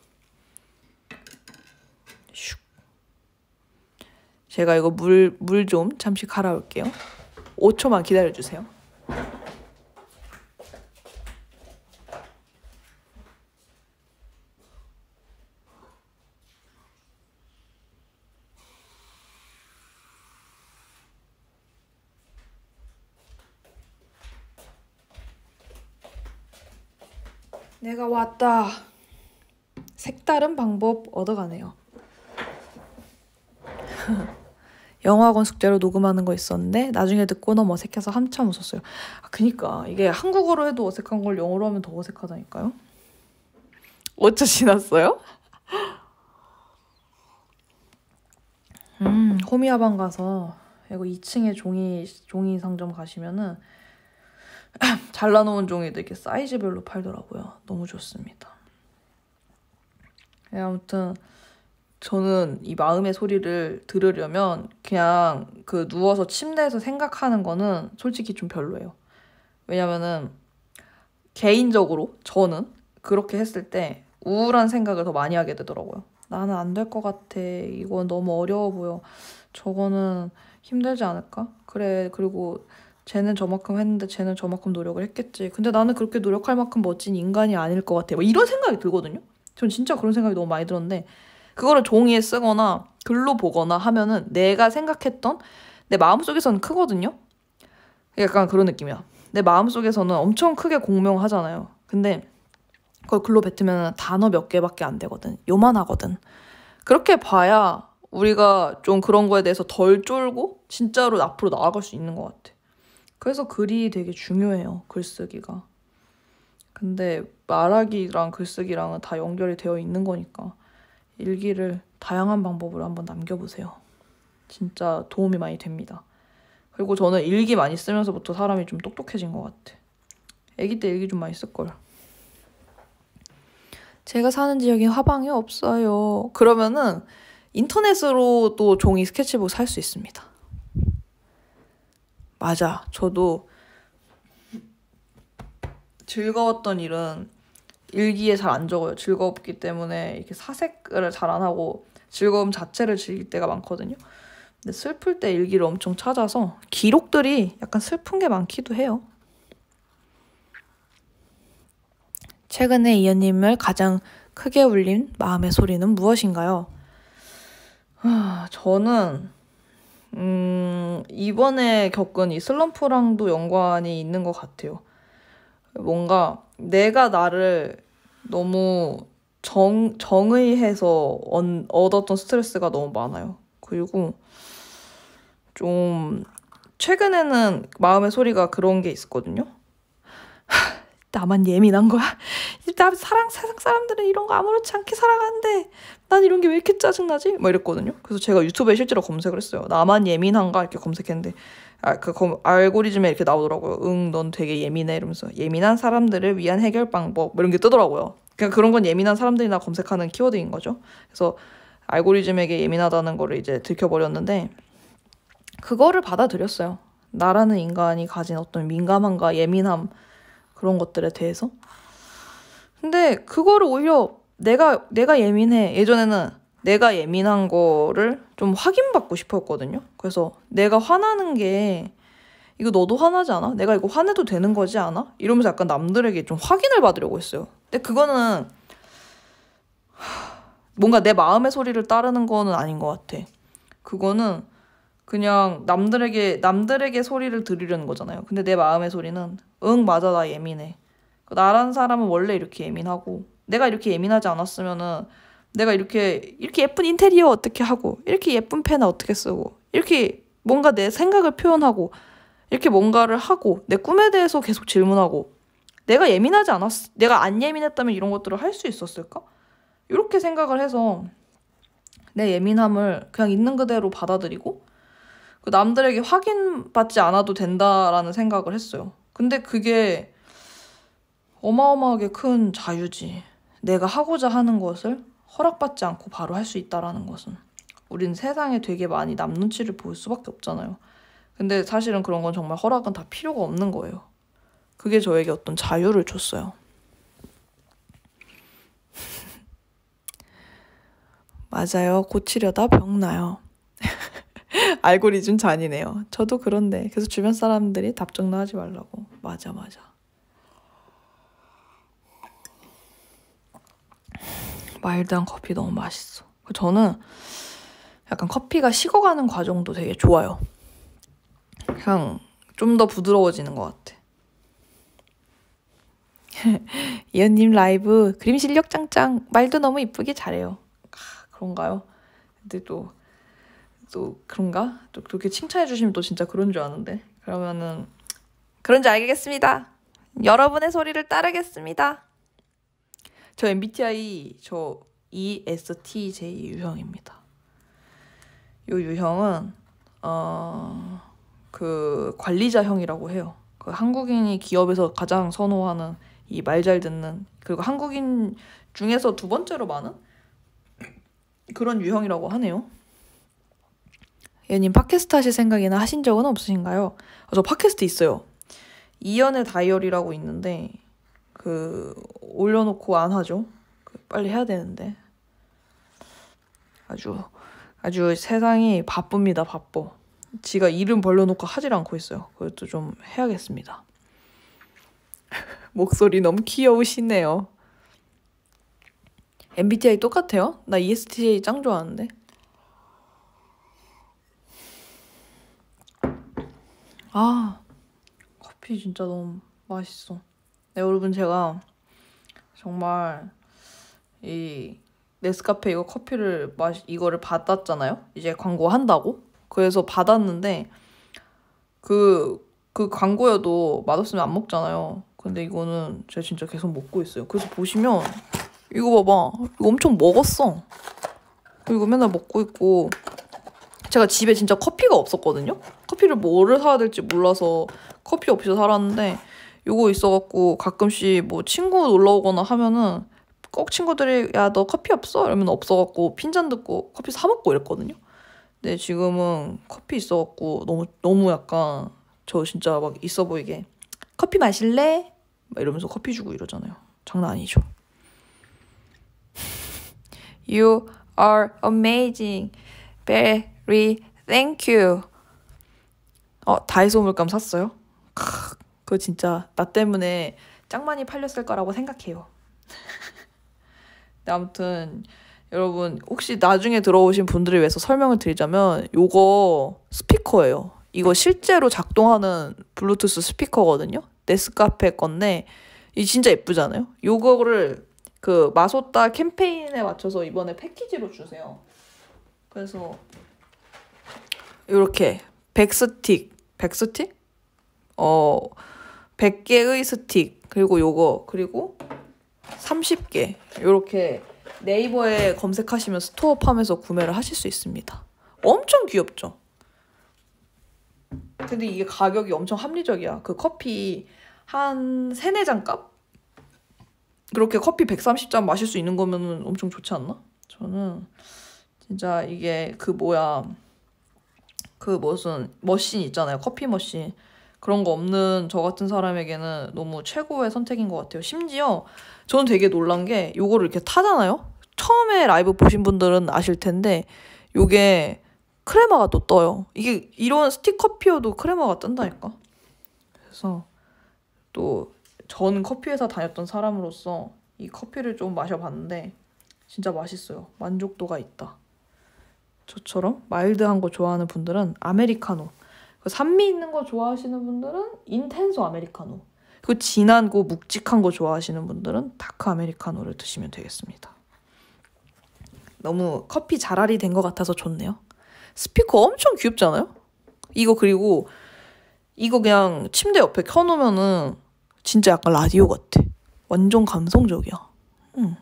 제가 이거 물, 물 좀 잠시 갈아올게요. 5초만 기다려주세요. 내가 왔다. 색다른 방법 얻어가네요. 영어학원 숙제로 녹음하는 거 있었는데 나중에 듣고 너무 어색해서 한참 웃었어요. 아, 그니까 이게 한국어로 해도 어색한 걸 영어로 하면 더 어색하다니까요. 5초 지났어요? 음, 호미아방 가서 이거 2층에 종이 종이 상점 가시면은 잘라놓은 종이도 이렇게 사이즈별로 팔더라고요. 너무 좋습니다. 네, 아무튼 저는 이 마음의 소리를 들으려면 그냥 그 누워서 침대에서 생각하는 거는 솔직히 좀 별로예요. 왜냐면은 개인적으로 저는 그렇게 했을 때 우울한 생각을 더 많이 하게 되더라고요. 나는 안 될 것 같아. 이건 너무 어려워 보여. 저거는 힘들지 않을까? 그래, 그리고 쟤는 저만큼 했는데 쟤는 저만큼 노력을 했겠지. 근데 나는 그렇게 노력할 만큼 멋진 인간이 아닐 것 같아. 뭐 이런 생각이 들거든요. 전 진짜 그런 생각이 너무 많이 들었는데 그거를 종이에 쓰거나 글로 보거나 하면은 내가 생각했던 내 마음속에서는 크거든요. 약간 그런 느낌이야. 내 마음속에서는 엄청 크게 공명하잖아요. 근데 그걸 글로 뱉으면 단어 몇 개밖에 안 되거든. 요만하거든. 그렇게 봐야 우리가 좀 그런 거에 대해서 덜 쫄고 진짜로 앞으로 나아갈 수 있는 것 같아. 그래서 글이 되게 중요해요. 글쓰기가. 근데 말하기랑 글쓰기랑은 다 연결이 되어 있는 거니까. 일기를 다양한 방법으로 한번 남겨보세요. 진짜 도움이 많이 됩니다. 그리고 저는 일기 많이 쓰면서부터 사람이 좀 똑똑해진 것 같아. 아기 때 일기 좀 많이 쓸걸. 제가 사는 지역에 화방이 없어요. 그러면은 인터넷으로 또 종이 스케치북 살 수 있습니다. 맞아. 저도 즐거웠던 일은 일기에 잘 안 적어요. 즐겁기 때문에 이렇게 사색을 잘 안 하고 즐거움 자체를 즐길 때가 많거든요. 근데 슬플 때 일기를 엄청 찾아서 기록들이 약간 슬픈 게 많기도 해요. 최근에 이현님을 가장 크게 울린 마음의 소리는 무엇인가요? 아, 저는 음, 이번에 겪은 이 슬럼프랑도 연관이 있는 것 같아요. 뭔가 내가 나를 너무 정, 정의해서 얻, 얻었던 스트레스가 너무 많아요. 그리고 좀 최근에는 마음의 소리가 그런 게 있었거든요. 나만 예민한 거야? 나 사랑 세상 사람들은 이런 거 아무렇지 않게 살아가는데 난 이런 게 왜 이렇게 짜증나지? 막 이랬거든요. 그래서 제가 유튜브에 실제로 검색을 했어요. 나만 예민한가 이렇게 검색했는데 아, 그 알고리즘에 이렇게 나오더라고요. 응, 넌 되게 예민해 이러면서 예민한 사람들을 위한 해결 방법 뭐 이런 게 뜨더라고요. 그냥 그러니까 그런 건 예민한 사람들이나 검색하는 키워드인 거죠. 그래서 알고리즘에게 예민하다는 거를 이제 들켜버렸는데 그거를 받아들였어요. 나라는 인간이 가진 어떤 민감함과 예민함 그런 것들에 대해서. 근데 그거를 오히려 내가 내가 예민해. 예전에는 내가 예민한 거를 좀 확인받고 싶었거든요. 그래서 내가 화나는 게 이거 너도 화나지 않아? 내가 이거 화내도 되는 거지 않아? 이러면서 약간 남들에게 좀 확인을 받으려고 했어요. 근데 그거는 뭔가 내 마음의 소리를 따르는 거는 아닌 것 같아. 그거는 그냥 남들에게 남들에게 소리를 들으려는 거잖아요. 근데 내 마음의 소리는 응 맞아 나 예민해. 나란 사람은 원래 이렇게 예민하고 내가 이렇게 예민하지 않았으면은 내가 이렇게 이렇게 예쁜 인테리어 어떻게 하고 이렇게 예쁜 펜을 어떻게 쓰고 이렇게 뭔가 내 생각을 표현하고 이렇게 뭔가를 하고 내 꿈에 대해서 계속 질문하고 내가 예민하지 않았 내가 안 예민했다면 이런 것들을 할 수 있었을까? 이렇게 생각을 해서 내 예민함을 그냥 있는 그대로 받아들이고 그 남들에게 확인받지 않아도 된다라는 생각을 했어요. 근데 그게 어마어마하게 큰 자유지. 내가 하고자 하는 것을 허락받지 않고 바로 할 수 있다라는 것은 우린 세상에 되게 많이 남 눈치를 보일 수밖에 없잖아요. 근데 사실은 그런 건 정말 허락은 다 필요가 없는 거예요. 그게 저에게 어떤 자유를 줬어요. 맞아요. 고치려다 병나요. 알고리즘 잔이네요. 저도 그런데. 그래서 주변 사람들이 답정나 하지 말라고. 맞아, 맞아. 마일드한 커피 너무 맛있어. 저는 약간 커피가 식어가는 과정도 되게 좋아요. 그냥 좀 더 부드러워지는 것 같아. 이현님 라이브 그림 실력 짱짱 말도 너무 이쁘게 잘해요. 아, 그런가요? 근데 또 또 그런가? 또 그렇게 칭찬해 주시면 또 진짜 그런 줄 아는데 그러면은 그런 줄 알겠습니다. 여러분의 소리를 따르겠습니다. 저 MBTI 저 ESTJ 유형입니다. 요 유형은 어 그 관리자형이라고 해요. 그 한국인이 기업에서 가장 선호하는 이 말 잘 듣는 그리고 한국인 중에서 두 번째로 많은 그런 유형이라고 하네요. 예님 팟캐스트 하실 생각이나 하신 적은 없으신가요? 아, 저 팟캐스트 있어요. 이연의 다이어리라고 있는데 그 올려놓고 안 하죠. 그 빨리 해야 되는데 아주 아주 세상이 바쁩니다 바빠. 지가 이름 벌려놓고 하질 않고 있어요. 그것도 좀 해야겠습니다. 목소리 너무 귀여우시네요. MBTI 똑같아요? 나 ESTJ 짱 좋아하는데. 아, 커피 진짜 너무 맛있어. 네, 여러분 제가 정말 이 네스카페 이거 커피를 마시 이거를 받았잖아요. 이제 광고 한다고. 그래서 받았는데 그그 그 광고여도 맛없으면 안 먹잖아요. 근데 이거는 제가 진짜 계속 먹고 있어요. 그래서 보시면 이거 봐봐. 이거 엄청 먹었어. 이거 맨날 먹고 있고 제가 집에 진짜 커피가 없었거든요. 커피를 뭐를 사야 될지 몰라서 커피 없이 살았는데 요거 있어갖고 가끔씩 뭐 친구 놀러 오거나 하면은 꼭 친구들이 야 너 커피 없어? 이러면 없어갖고 핀잔 듣고 커피 사 먹고 이랬거든요. 근데 지금은 커피 있어갖고 너무 너무 약간 저 진짜 막 있어 보이게 커피 마실래? 막 이러면서 커피 주고 이러잖아요. 장난 아니죠. You are amazing. Very thank you. 어 다이소 물감 샀어요. 크. 그거 진짜 나 때문에 짱 많이 팔렸을 거라고 생각해요. 아무튼 여러분 혹시 나중에 들어오신 분들을 위해서 설명을 드리자면 요거 스피커예요. 이거 실제로 작동하는 블루투스 스피커거든요. 네스카페 건데 이 진짜 예쁘잖아요. 요거를 그 마소따 캠페인에 맞춰서 이번에 패키지로 주세요. 그래서 이렇게 백스틱, 백스틱? 어 100개의 스틱 그리고 요거 그리고 30개 요렇게 네이버에 검색하시면 스토어 팜에서 구매를 하실 수 있습니다. 엄청 귀엽죠? 근데 이게 가격이 엄청 합리적이야. 그 커피 한 3, 4잔 값? 그렇게 커피 130잔 마실 수 있는 거면 엄청 좋지 않나? 저는 진짜 이게 그 뭐야 그 무슨 머신 있잖아요. 커피 머신. 그런 거 없는 저 같은 사람에게는 너무 최고의 선택인 것 같아요. 심지어 저는 되게 놀란 게 요거를 이렇게 타잖아요. 처음에 라이브 보신 분들은 아실 텐데 요게 크레마가 또 떠요. 이게 이런 스틱커피여도 크레마가 뜬다니까. 그래서 또 전 커피 회사 다녔던 사람으로서 이 커피를 좀 마셔봤는데 진짜 맛있어요. 만족도가 있다. 저처럼 마일드한 거 좋아하는 분들은 아메리카노 그 산미 있는 거 좋아하시는 분들은 인텐소 아메리카노. 그리고 진한 거 묵직한 거 좋아하시는 분들은 다크 아메리카노를 드시면 되겠습니다. 너무 커피 자랄이 된 것 같아서 좋네요. 스피커 엄청 귀엽잖아요? 이거 그리고 이거 그냥 침대 옆에 켜놓으면은 진짜 약간 라디오 같아. 완전 감성적이야. 음.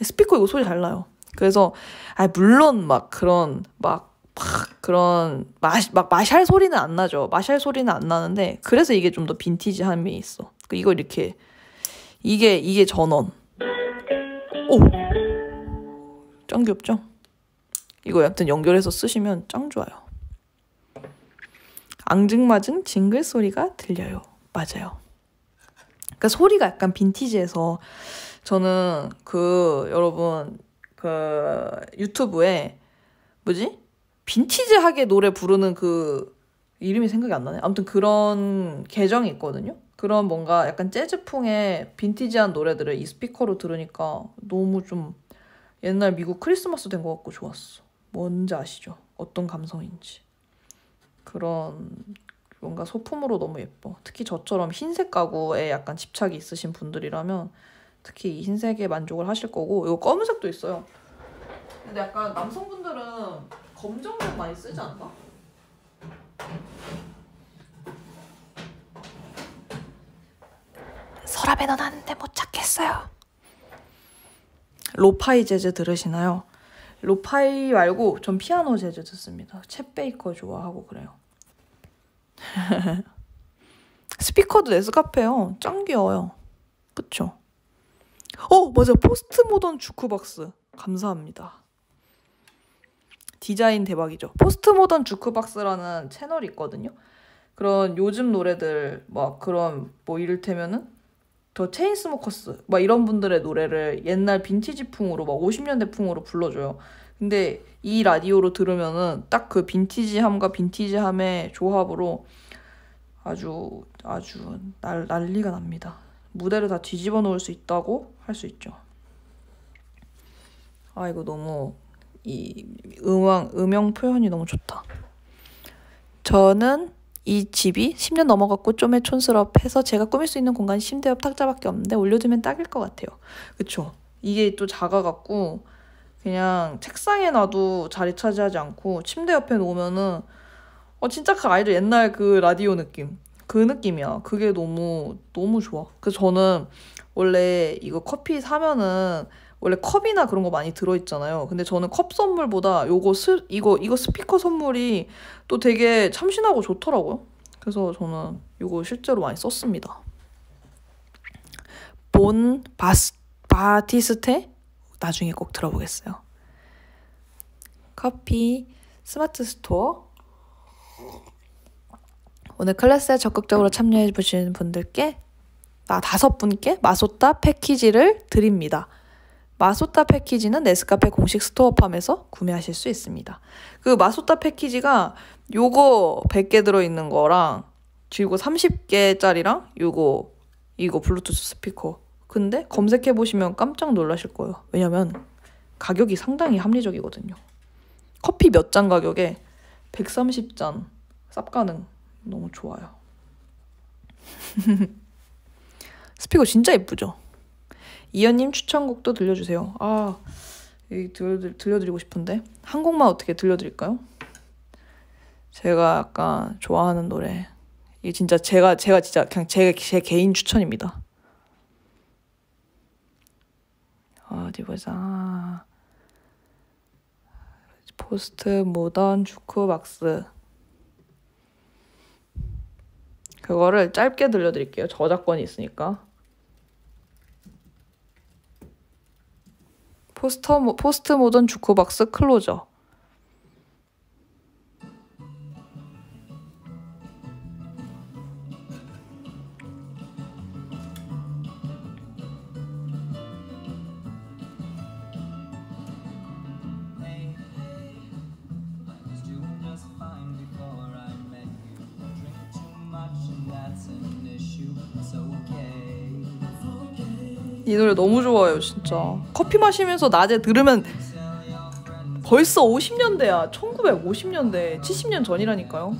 스피커 이거 소리 잘 나요. 그래서 아 물론 막 그런 막막 그런 마시, 막 마샬 소리는 안 나죠. 마샬 소리는 안 나는데 그래서 이게 좀 더 빈티지함이 있어. 그 이거 이렇게 이게 이게 전원. 오, 짱 귀엽죠? 이거 여무튼 연결해서 쓰시면 짱 좋아요. 앙증맞은 징글 소리가 들려요. 맞아요. 그러니까 소리가 약간 빈티지해서 저는 그 여러분 그 유튜브에 뭐지? 빈티지하게 노래 부르는 그 이름이 생각이 안 나네. 아무튼 그런 계정이 있거든요. 그런 뭔가 약간 재즈풍의 빈티지한 노래들을 이 스피커로 들으니까 너무 좀 옛날 미국 크리스마스 된 것 같고 좋았어. 뭔지 아시죠? 어떤 감성인지. 그런 뭔가 소품으로 너무 예뻐. 특히 저처럼 흰색 가구에 약간 집착이 있으신 분들이라면 특히 이 흰색에 만족을 하실 거고 이거 검은색도 있어요. 근데 약간 남성분들은 검정색 많이 쓰지 않나? 서랍에 넣어놨는데 못 찾겠어요. 로파이 재즈 들으시나요? 로파이 말고 전 피아노 재즈 듣습니다. 챗 베이커 좋아하고 그래요. 스피커도 네스카페요. 짱 귀여워요. 그쵸? 어 맞아 포스트 모던 주크박스 감사합니다. 디자인 대박이죠. 포스트 모던 주크박스라는 채널이 있거든요. 그런 요즘 노래들 막 그런 뭐 이를테면은 더 체인스모커스 막 이런 분들의 노래를 옛날 빈티지 풍으로 막 50년대 풍으로 불러줘요. 근데 이 라디오로 들으면은 딱 그 빈티지함과 빈티지함의 조합으로 아주 아주 날, 난리가 납니다. 무대를 다 뒤집어 놓을 수 있다고 할 수 있죠. 아 이거 너무 이 음원, 음영 표현이 너무 좋다. 저는 이 집이 10년 넘어갔고 좀 촌스럽해서 제가 꾸밀 수 있는 공간이 침대 옆 탁자밖에 없는데 올려두면 딱일 것 같아요. 그쵸? 이게 또 작아갖고 그냥 책상에 놔도 자리 차지하지 않고 침대 옆에 놓으면은 어 진짜 그 아이들 옛날 그 라디오 느낌 그 느낌이야. 그게 너무 너무 좋아. 그래서 저는 원래 이거 커피 사면은 원래 컵이나 그런 거 많이 들어있잖아요. 근데 저는 컵 선물보다 요거 스, 이거, 이거 스피커 선물이 또 되게 참신하고 좋더라고요. 그래서 저는 요거 실제로 많이 썼습니다. 본 바스, 바티스테? 나중에 꼭 들어보겠어요. 커피, 스마트 스토어. 오늘 클래스에 적극적으로 참여해주신 분들께, 아, 다섯 분께 마소타 패키지를 드립니다. 마소타 패키지는 네스카페 공식 스토어팜에서 구매하실 수 있습니다. 그 마소타 패키지가 요거 100개 들어있는 거랑 그리고 30개짜리랑 요거 이거 블루투스 스피커 근데 검색해보시면 깜짝 놀라실 거예요. 왜냐면 가격이 상당히 합리적이거든요. 커피 몇 잔 가격에 130잔 쌉가능 너무 좋아요. 스피커 진짜 예쁘죠? 이현님 추천곡도 들려주세요. 아, 이 들려드리고 싶은데 한 곡만 어떻게 들려드릴까요? 제가 약간 좋아하는 노래 이게 진짜 제가 제가 진짜 그냥 제, 제 개인 추천입니다. 어디 보자. 포스트 모던 주크박스. 그거를 짧게 들려드릴게요. 저작권이 있으니까. 포스터, 포스트 모던 주크박스 클로저 이 노래 너무 좋아요, 진짜. 커피 마시면서 낮에 들으면 벌써 50년대야. 1950년대, 70년 전이라니까요.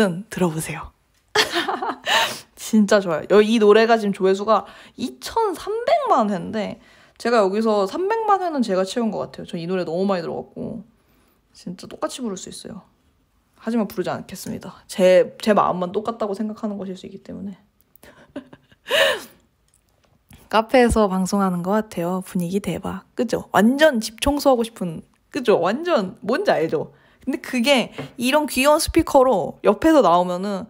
아무튼 들어보세요. 진짜 좋아요. 이 노래가 지금 조회수가 2,300만 회인데 제가 여기서 300만 회는 제가 채운 것 같아요. 저이 노래 너무 많이 들어갔고 진짜 똑같이 부를 수 있어요. 하지만 부르지 않겠습니다. 제, 제 마음만 똑같다고 생각하는 것일 수 있기 때문에. 카페에서 방송하는 것 같아요. 분위기 대박. 그죠? 완전 집 청소하고 싶은, 그죠? 완전, 뭔지 알죠? 근데 그게 이런 귀여운 스피커로 옆에서 나오면은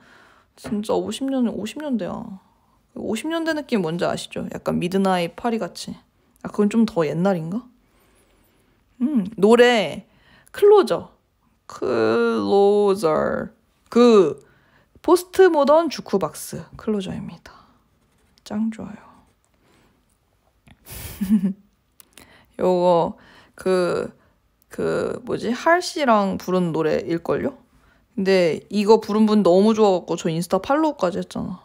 진짜 50년, 50년대야. 50년대 느낌 뭔지 아시죠? 약간 미드나잇 파리 같이. 아, 그건 좀 더 옛날인가? 음, 노래, 클로저. 클로저. 그, 포스트 모던 주크박스 클로저입니다. 짱 좋아요. 요거, 그, 그 뭐지 할씨랑 부른 노래일걸요? 근데 이거 부른 분 너무 좋아갖고 저 인스타 팔로우까지 했잖아.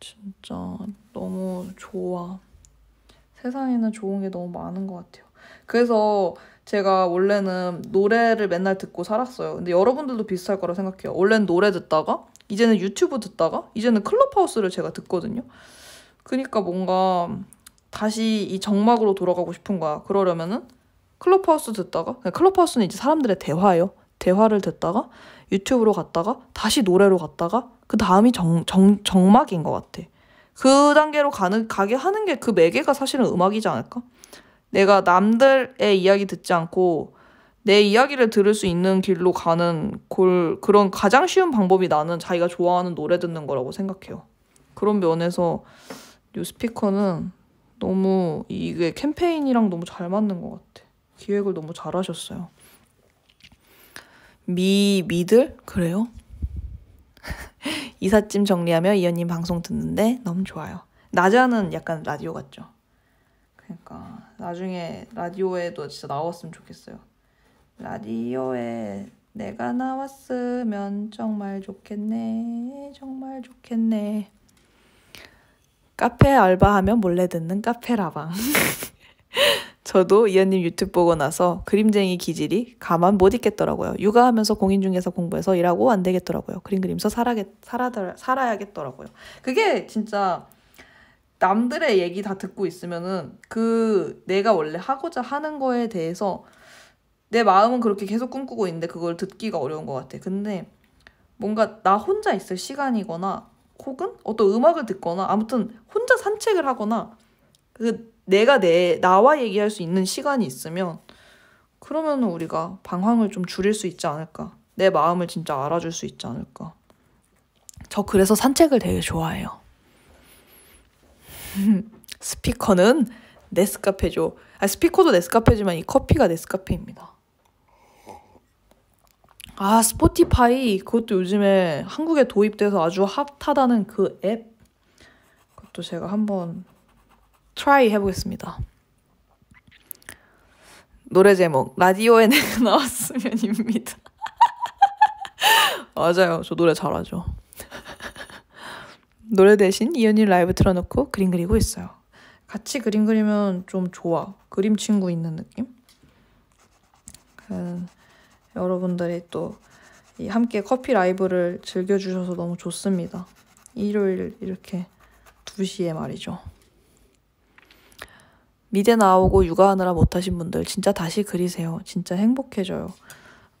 진짜 너무 좋아. 세상에는 좋은 게 너무 많은 것 같아요. 그래서 제가 원래는 노래를 맨날 듣고 살았어요. 근데 여러분들도 비슷할 거라 생각해요. 원래는 노래 듣다가 이제는 유튜브 듣다가 이제는 클럽하우스를 제가 듣거든요. 그러니까 뭔가 다시 이 정막으로 돌아가고 싶은 거야. 그러려면은 클럽하우스 듣다가 클럽하우스는 이제 사람들의 대화예요. 대화를 듣다가 유튜브로 갔다가 다시 노래로 갔다가 그 다음이 정, 정, 정막인 것 같아. 그 단계로 가는, 가게 하는 게 그 매개가 사실은 음악이지 않을까? 내가 남들의 이야기 듣지 않고 내 이야기를 들을 수 있는 길로 가는 골, 그런 가장 쉬운 방법이 나는 자기가 좋아하는 노래 듣는 거라고 생각해요. 그런 면에서 뉴 스피커는 너무 이게 캠페인이랑 너무 잘 맞는 것 같아. 기획을 너무 잘하셨어요. 미, 미들? 그래요? 이삿짐 정리하며 이현님 방송 듣는데 너무 좋아요. 낮에는 약간 라디오 같죠? 그러니까 나중에 라디오에도 진짜 나왔으면 좋겠어요. 라디오에 내가 나왔으면 정말 좋겠네. 정말 좋겠네. 카페 알바하면 몰래 듣는 카페 라방. 저도 이현님 유튜브 보고 나서 그림쟁이 기질이 가만 못 있겠더라고요. 육아하면서 공인중개사 공부해서 일하고 안 되겠더라고요. 그림 그림서 살아겠, 살아, 살아야겠더라고요. 그게 진짜 남들의 얘기 다 듣고 있으면은 그 내가 원래 하고자 하는 거에 대해서 내 마음은 그렇게 계속 꿈꾸고 있는데 그걸 듣기가 어려운 것 같아. 근데 뭔가 나 혼자 있을 시간이거나 혹은 어떤 음악을 듣거나 아무튼 혼자 산책을 하거나 그 내가 내 나와 얘기할 수 있는 시간이 있으면 그러면 우리가 방황을 좀 줄일 수 있지 않을까. 내 마음을 진짜 알아줄 수 있지 않을까. 저 그래서 산책을 되게 좋아해요. 스피커는 네스카페죠. 아, 스피커도 네스카페지만 이 커피가 네스카페입니다. 아, 스포티파이. 그것도 요즘에 한국에 도입돼서 아주 핫하다는 그 앱. 그것도 제가 한번 트라이 해보겠습니다. 노래 제목 라디오에 내가 나왔으면입니다. 맞아요. 저 노래 잘하죠. 노래 대신 이연이 라이브 틀어놓고 그림 그리고 있어요. 같이 그림 그리면 좀 좋아. 그림 친구 있는 느낌? 그, 여러분들이 또 함께 커피 라이브를 즐겨주셔서 너무 좋습니다. 일요일 이렇게 2시에 말이죠. 미대 나오고 육아하느라 못하신 분들 진짜 다시 그리세요. 진짜 행복해져요.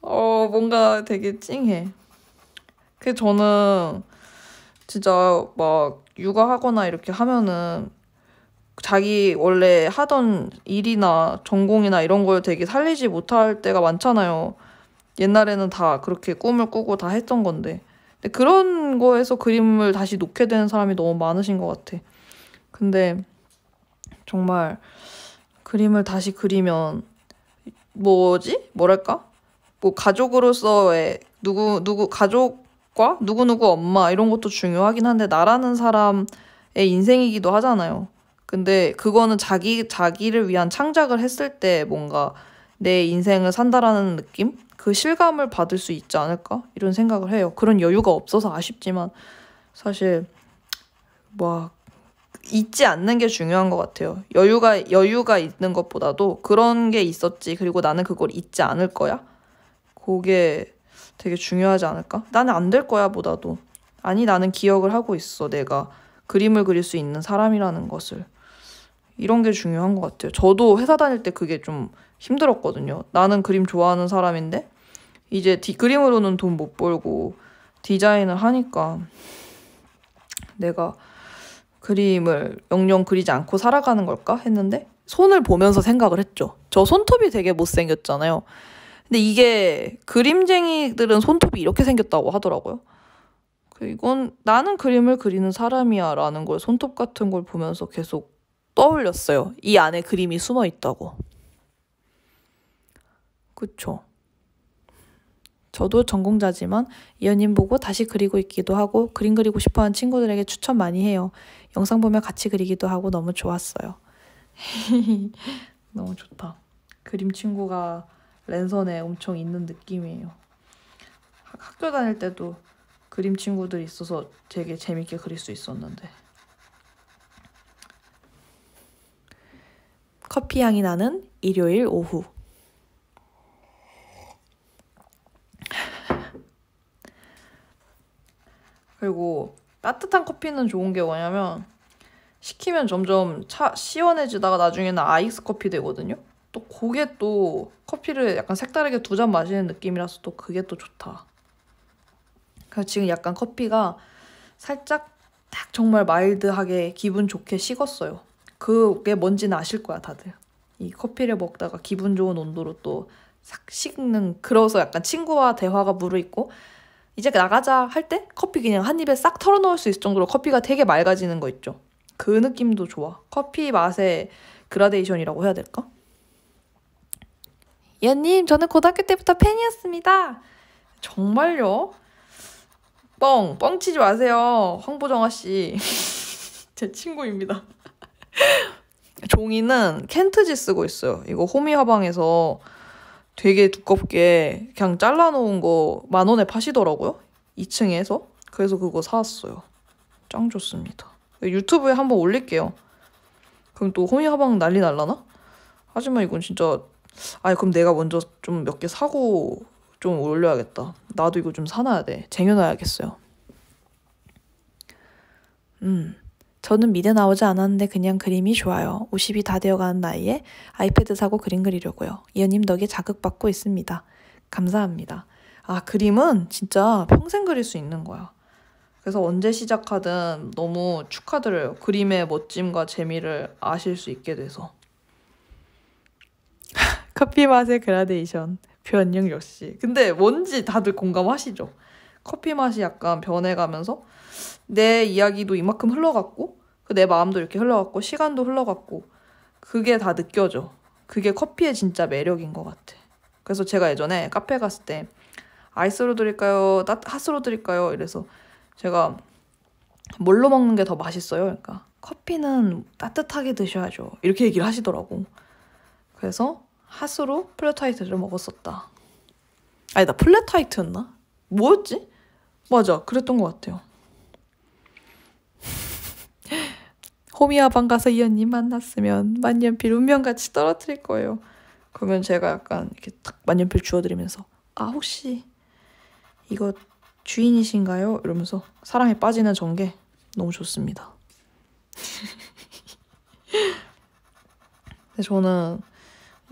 어, 뭔가 되게 찡해. 그 저는 진짜 막 육아하거나 이렇게 하면은 자기 원래 하던 일이나 전공이나 이런 걸 되게 살리지 못할 때가 많잖아요. 옛날에는 다 그렇게 꿈을 꾸고 다 했던 건데. 근데 그런 거에서 그림을 다시 놓게 되는 사람이 너무 많으신 것 같아. 근데 정말 그림을 다시 그리면 뭐지? 뭐랄까? 뭐 가족으로서의 누구 누구 가족과 누구 누구 엄마 이런 것도 중요하긴 한데 나라는 사람의 인생이기도 하잖아요. 근데 그거는 자기 자기를 위한 창작을 했을 때 뭔가 내 인생을 산다라는 느낌? 그 실감을 받을 수 있지 않을까? 이런 생각을 해요. 그런 여유가 없어서 아쉽지만 사실 막 잊지 않는 게 중요한 것 같아요. 여유가, 여유가 있는 것보다도 그런 게 있었지. 그리고 나는 그걸 잊지 않을 거야. 그게 되게 중요하지 않을까? 나는 안 될 거야 보다도. 아니, 나는 기억을 하고 있어. 내가 그림을 그릴 수 있는 사람이라는 것을. 이런 게 중요한 것 같아요. 저도 회사 다닐 때 그게 좀 힘들었거든요. 나는 그림 좋아하는 사람인데, 이제 디, 그림으로는 돈 못 벌고 디자인을 하니까 내가 그림을 영영 그리지 않고 살아가는 걸까 했는데 손을 보면서 생각을 했죠. 저 손톱이 되게 못생겼잖아요. 근데 이게 그림쟁이들은 손톱이 이렇게 생겼다고 하더라고요. 그 이건 나는 그림을 그리는 사람이야 라는 걸 손톱 같은 걸 보면서 계속 떠올렸어요. 이 안에 그림이 숨어 있다고. 그쵸. 저도 전공자지만 이연님 보고 다시 그리고 있기도 하고 그림 그리고 싶어하는 친구들에게 추천 많이 해요. 영상 보면 같이 그리기도 하고 너무 좋았어요. 너무 좋다. 그림 친구가 랜선에 엄청 있는 느낌이에요. 학교 다닐 때도 그림 친구들 있어서 되게 재밌게 그릴 수 있었는데. 커피 향이 나는 일요일 오후. 그리고 따뜻한 커피는 좋은 게 뭐냐면 시키면 점점 차, 시원해지다가 나중에는 아이스 커피 되거든요. 또 그게 또 커피를 약간 색다르게 두 잔 마시는 느낌이라서 또 그게 또 좋다. 그래서 지금 약간 커피가 살짝 딱 정말 마일드하게 기분 좋게 식었어요. 그게 뭔지는 아실 거야 다들. 이 커피를 먹다가 기분 좋은 온도로 또 싹 식는 그래서 약간 친구와 대화가 무르익고 이제 나가자 할 때 커피 그냥 한 입에 싹털어놓을수 있을 정도로 커피가 되게 맑아지는 거 있죠. 그 느낌도 좋아. 커피 맛의 그라데이션이라고 해야 될까? 얘님 저는 고등학교 때부터 팬이었습니다. 정말요? 뻥, 뻥치지 마세요. 황보정아 씨. 제 친구입니다. 종이는 켄트지 쓰고 있어요. 이거 호미 화방에서 되게 두껍게 그냥 잘라놓은 거 만 원에 파시더라고요. 2층에서. 그래서 그거 사왔어요. 짱 좋습니다. 유튜브에 한번 올릴게요. 그럼 또 호미 하방 난리 날라나? 하지만 이건 진짜 아니 그럼 내가 먼저 좀 몇 개 사고 좀 올려야겠다. 나도 이거 좀 사놔야 돼. 쟁여놔야겠어요. 음. 저는 미대 나오지 않았는데 그냥 그림이 좋아요. 50이 다 되어가는 나이에 아이패드 사고 그림 그리려고요. 이현님 덕에 자극받고 있습니다. 감사합니다. 아, 그림은 진짜 평생 그릴 수 있는 거야. 그래서 언제 시작하든 너무 축하드려요. 그림의 멋짐과 재미를 아실 수 있게 돼서. 커피 맛의 그라데이션. 변형 역시. 근데 뭔지 다들 공감하시죠? 커피 맛이 약간 변해가면서 내 이야기도 이만큼 흘러갔고 그 내 마음도 이렇게 흘러갔고 시간도 흘러갔고 그게 다 느껴져. 그게 커피의 진짜 매력인 것 같아. 그래서 제가 예전에 카페 갔을 때 아이스로 드릴까요? 따, 핫으로 드릴까요? 이래서 제가 뭘로 먹는 게 더 맛있어요? 그러니까 커피는 따뜻하게 드셔야죠. 이렇게 얘기를 하시더라고. 그래서 핫으로 플랫화이트를 먹었었다. 아니 나 플랫화이트였나? 뭐였지? 맞아 그랬던 것 같아요. 호미아방 가서 이 언니 만났으면 만년필 운명같이 떨어뜨릴 거예요. 그러면 제가 약간 이렇게 탁 만년필 주워드리면서 아 혹시 이거 주인이신가요? 이러면서 사랑에 빠지는 전개 너무 좋습니다. 근데 저는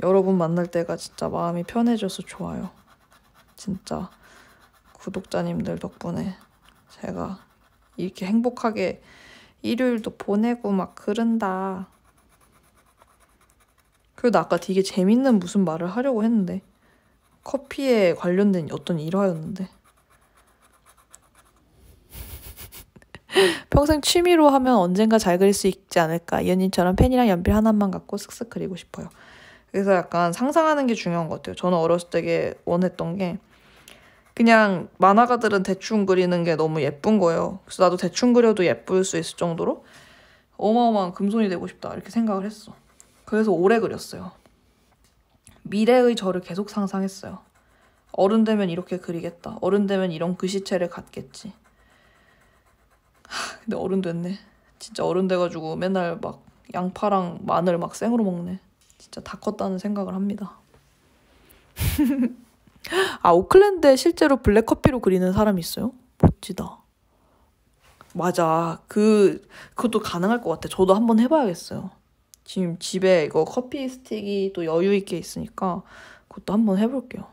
여러분 만날 때가 진짜 마음이 편해져서 좋아요. 진짜 구독자님들 덕분에 제가 이렇게 행복하게 일요일도 보내고 막 그런다. 그래도 아까 되게 재밌는 무슨 말을 하려고 했는데 커피에 관련된 어떤 일화였는데 평생 취미로 하면 언젠가 잘 그릴 수 있지 않을까 이현님처럼 펜이랑 연필 하나만 갖고 슥슥 그리고 싶어요 그래서 약간 상상하는 게 중요한 것 같아요 저는 어렸을 때 원했던 게 그냥 만화가들은 대충 그리는 게 너무 예쁜 거예요. 그래서 나도 대충 그려도 예쁠 수 있을 정도로 어마어마한 금손이 되고 싶다 이렇게 생각을 했어. 그래서 오래 그렸어요. 미래의 저를 계속 상상했어요. 어른 되면 이렇게 그리겠다. 어른 되면 이런 글씨체를 갖겠지. 근데 어른 됐네. 진짜 어른 돼가지고 맨날 막 양파랑 마늘 막 생으로 먹네. 진짜 다 컸다는 생각을 합니다. 아, 오클랜드에 실제로 블랙커피로 그리는 사람이 있어요? 멋지다. 맞아. 그, 그것도 가능할 것 같아. 저도 한번 해봐야겠어요. 지금 집에 이거 커피 스틱이 또 여유있게 있으니까 그것도 한번 해볼게요.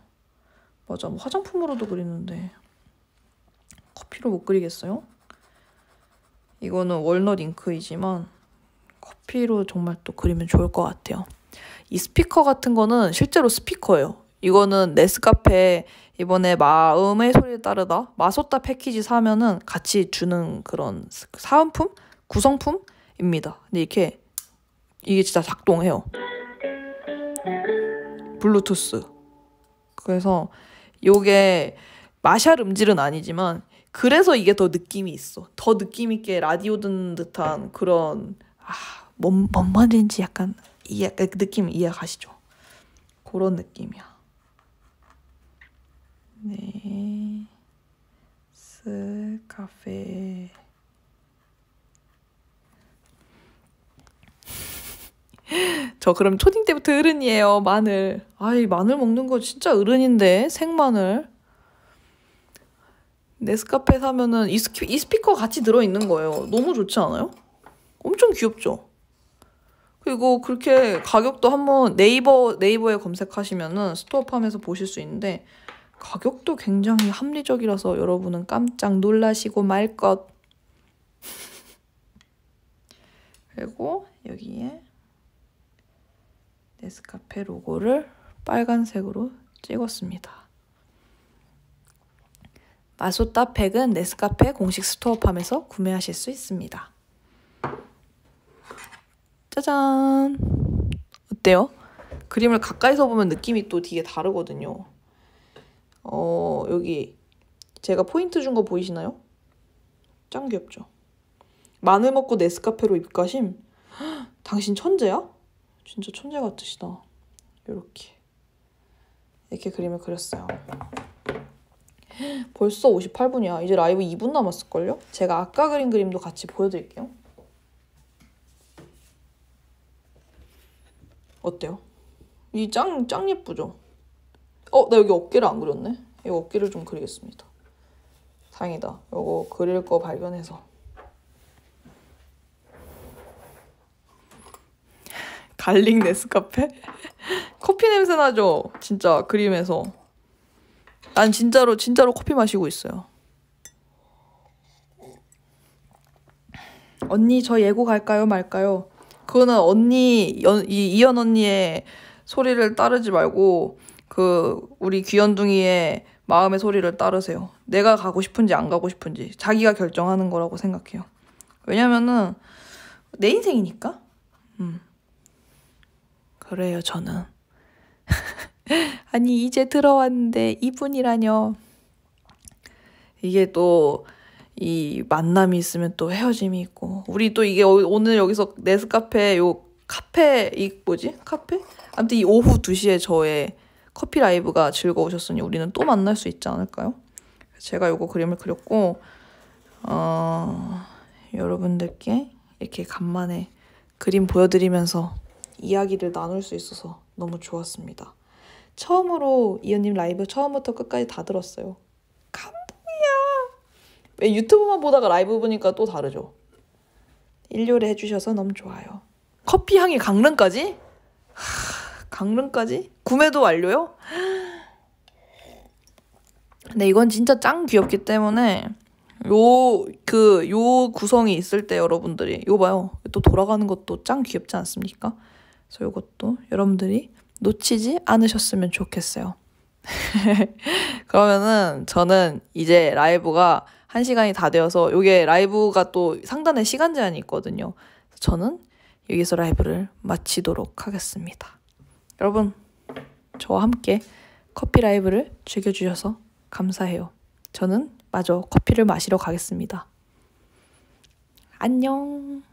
맞아. 뭐 화장품으로도 그리는데. 커피로 못 그리겠어요? 이거는 월넛 잉크이지만 커피로 정말 또 그리면 좋을 것 같아요. 이 스피커 같은 거는 실제로 스피커예요. 이거는 네스카페 이번에 마음의 소리를 따르다 마소타 패키지 사면은 같이 주는 그런 그 사은품 구성품입니다. 근데 이렇게 이게 진짜 작동해요. 블루투스. 그래서 요게 마샬 음질은 아니지만 그래서 이게 더 느낌이 있어. 더 느낌 있게 라디오 듣는 듯한 그런 아, 뭔, 뭔 말인지 약간 이해, 그 느낌 이해 가시죠? 그런 느낌이야. 네, 스 카페. 저 그럼 초딩 때부터 어른이에요, 마늘. 아이, 마늘 먹는 거 진짜 어른인데, 생마늘. 네스카페 사면은 이, 스키, 이 스피커 같이 들어있는 거예요. 너무 좋지 않아요? 엄청 귀엽죠? 그리고 그렇게 가격도 한번 네이버, 네이버에 검색하시면은 스토어팜에서 보실 수 있는데, 가격도 굉장히 합리적이라서 여러분은 깜짝 놀라시고 말 것. 그리고 여기에 네스카페 로고를 빨간색으로 찍었습니다. 마소따 팩은 네스카페 공식 스토어팜에서 구매하실 수 있습니다. 짜잔! 어때요? 그림을 가까이서 보면 느낌이 또 되게 다르거든요. 어, 여기 제가 포인트 준 거 보이시나요? 짱 귀엽죠? 마늘 먹고 네스카페로 입가심? 당신 천재야? 진짜 천재 같으시다. 이렇게 이렇게 그림을 그렸어요. 벌써 58분이야. 이제 라이브 2분 남았을걸요? 제가 아까 그린 그림도 같이 보여드릴게요. 어때요? 이 짱, 짱 예쁘죠? 어, 나 여기 어깨를 안 그렸네. 이 어깨를 좀 그리겠습니다. 다행이다. 이거 그릴 거 발견해서. 갈릭 네스카페? 커피 냄새 나죠? 진짜 그림에서. 난 진짜로 진짜로 커피 마시고 있어요. 언니 저 예고 갈까요 말까요? 그거는 언니 연, 이 이현 언니의 소리를 따르지 말고 그 우리 귀연둥이의 마음의 소리를 따르세요. 내가 가고 싶은지 안 가고 싶은지 자기가 결정하는 거라고 생각해요. 왜냐면은 내 인생이니까. 음. 그래요, 저는. 아니, 이제 들어왔는데 이분이라뇨. 이게 또 이 만남이 있으면 또 헤어짐이 있고. 우리 또 이게 어, 오늘 여기서 네스카페 요 카페 이 뭐지? 카페? 아무튼 이 오후 2시에 저의 커피 라이브가 즐거우셨으니 우리는 또 만날 수 있지 않을까요? 제가 요거 그림을 그렸고 어, 여러분들께 이렇게 간만에 그림 보여드리면서 이야기를 나눌 수 있어서 너무 좋았습니다. 처음으로 이현님 라이브 처음부터 끝까지 다 들었어요. 감동이야. 유튜브만 보다가 라이브 보니까 또 다르죠. 일요일에 해주셔서 너무 좋아요. 커피 향이 강릉까지? 하... 강릉까지? 구매도 완료요? 근데 이건 진짜 짱 귀엽기 때문에 요, 그, 요 구성이 있을 때 여러분들이, 요 봐요. 또 돌아가는 것도 짱 귀엽지 않습니까? 그래서 요것도 여러분들이 놓치지 않으셨으면 좋겠어요. 그러면은 저는 이제 라이브가 한 시간이 다 되어서 요게 라이브가 또 상단에 시간 제한이 있거든요. 저는 여기서 라이브를 마치도록 하겠습니다. 여러분, 저와 함께 커피 라이브를 즐겨주셔서 감사해요. 저는 마저 커피를 마시러 가겠습니다. 안녕!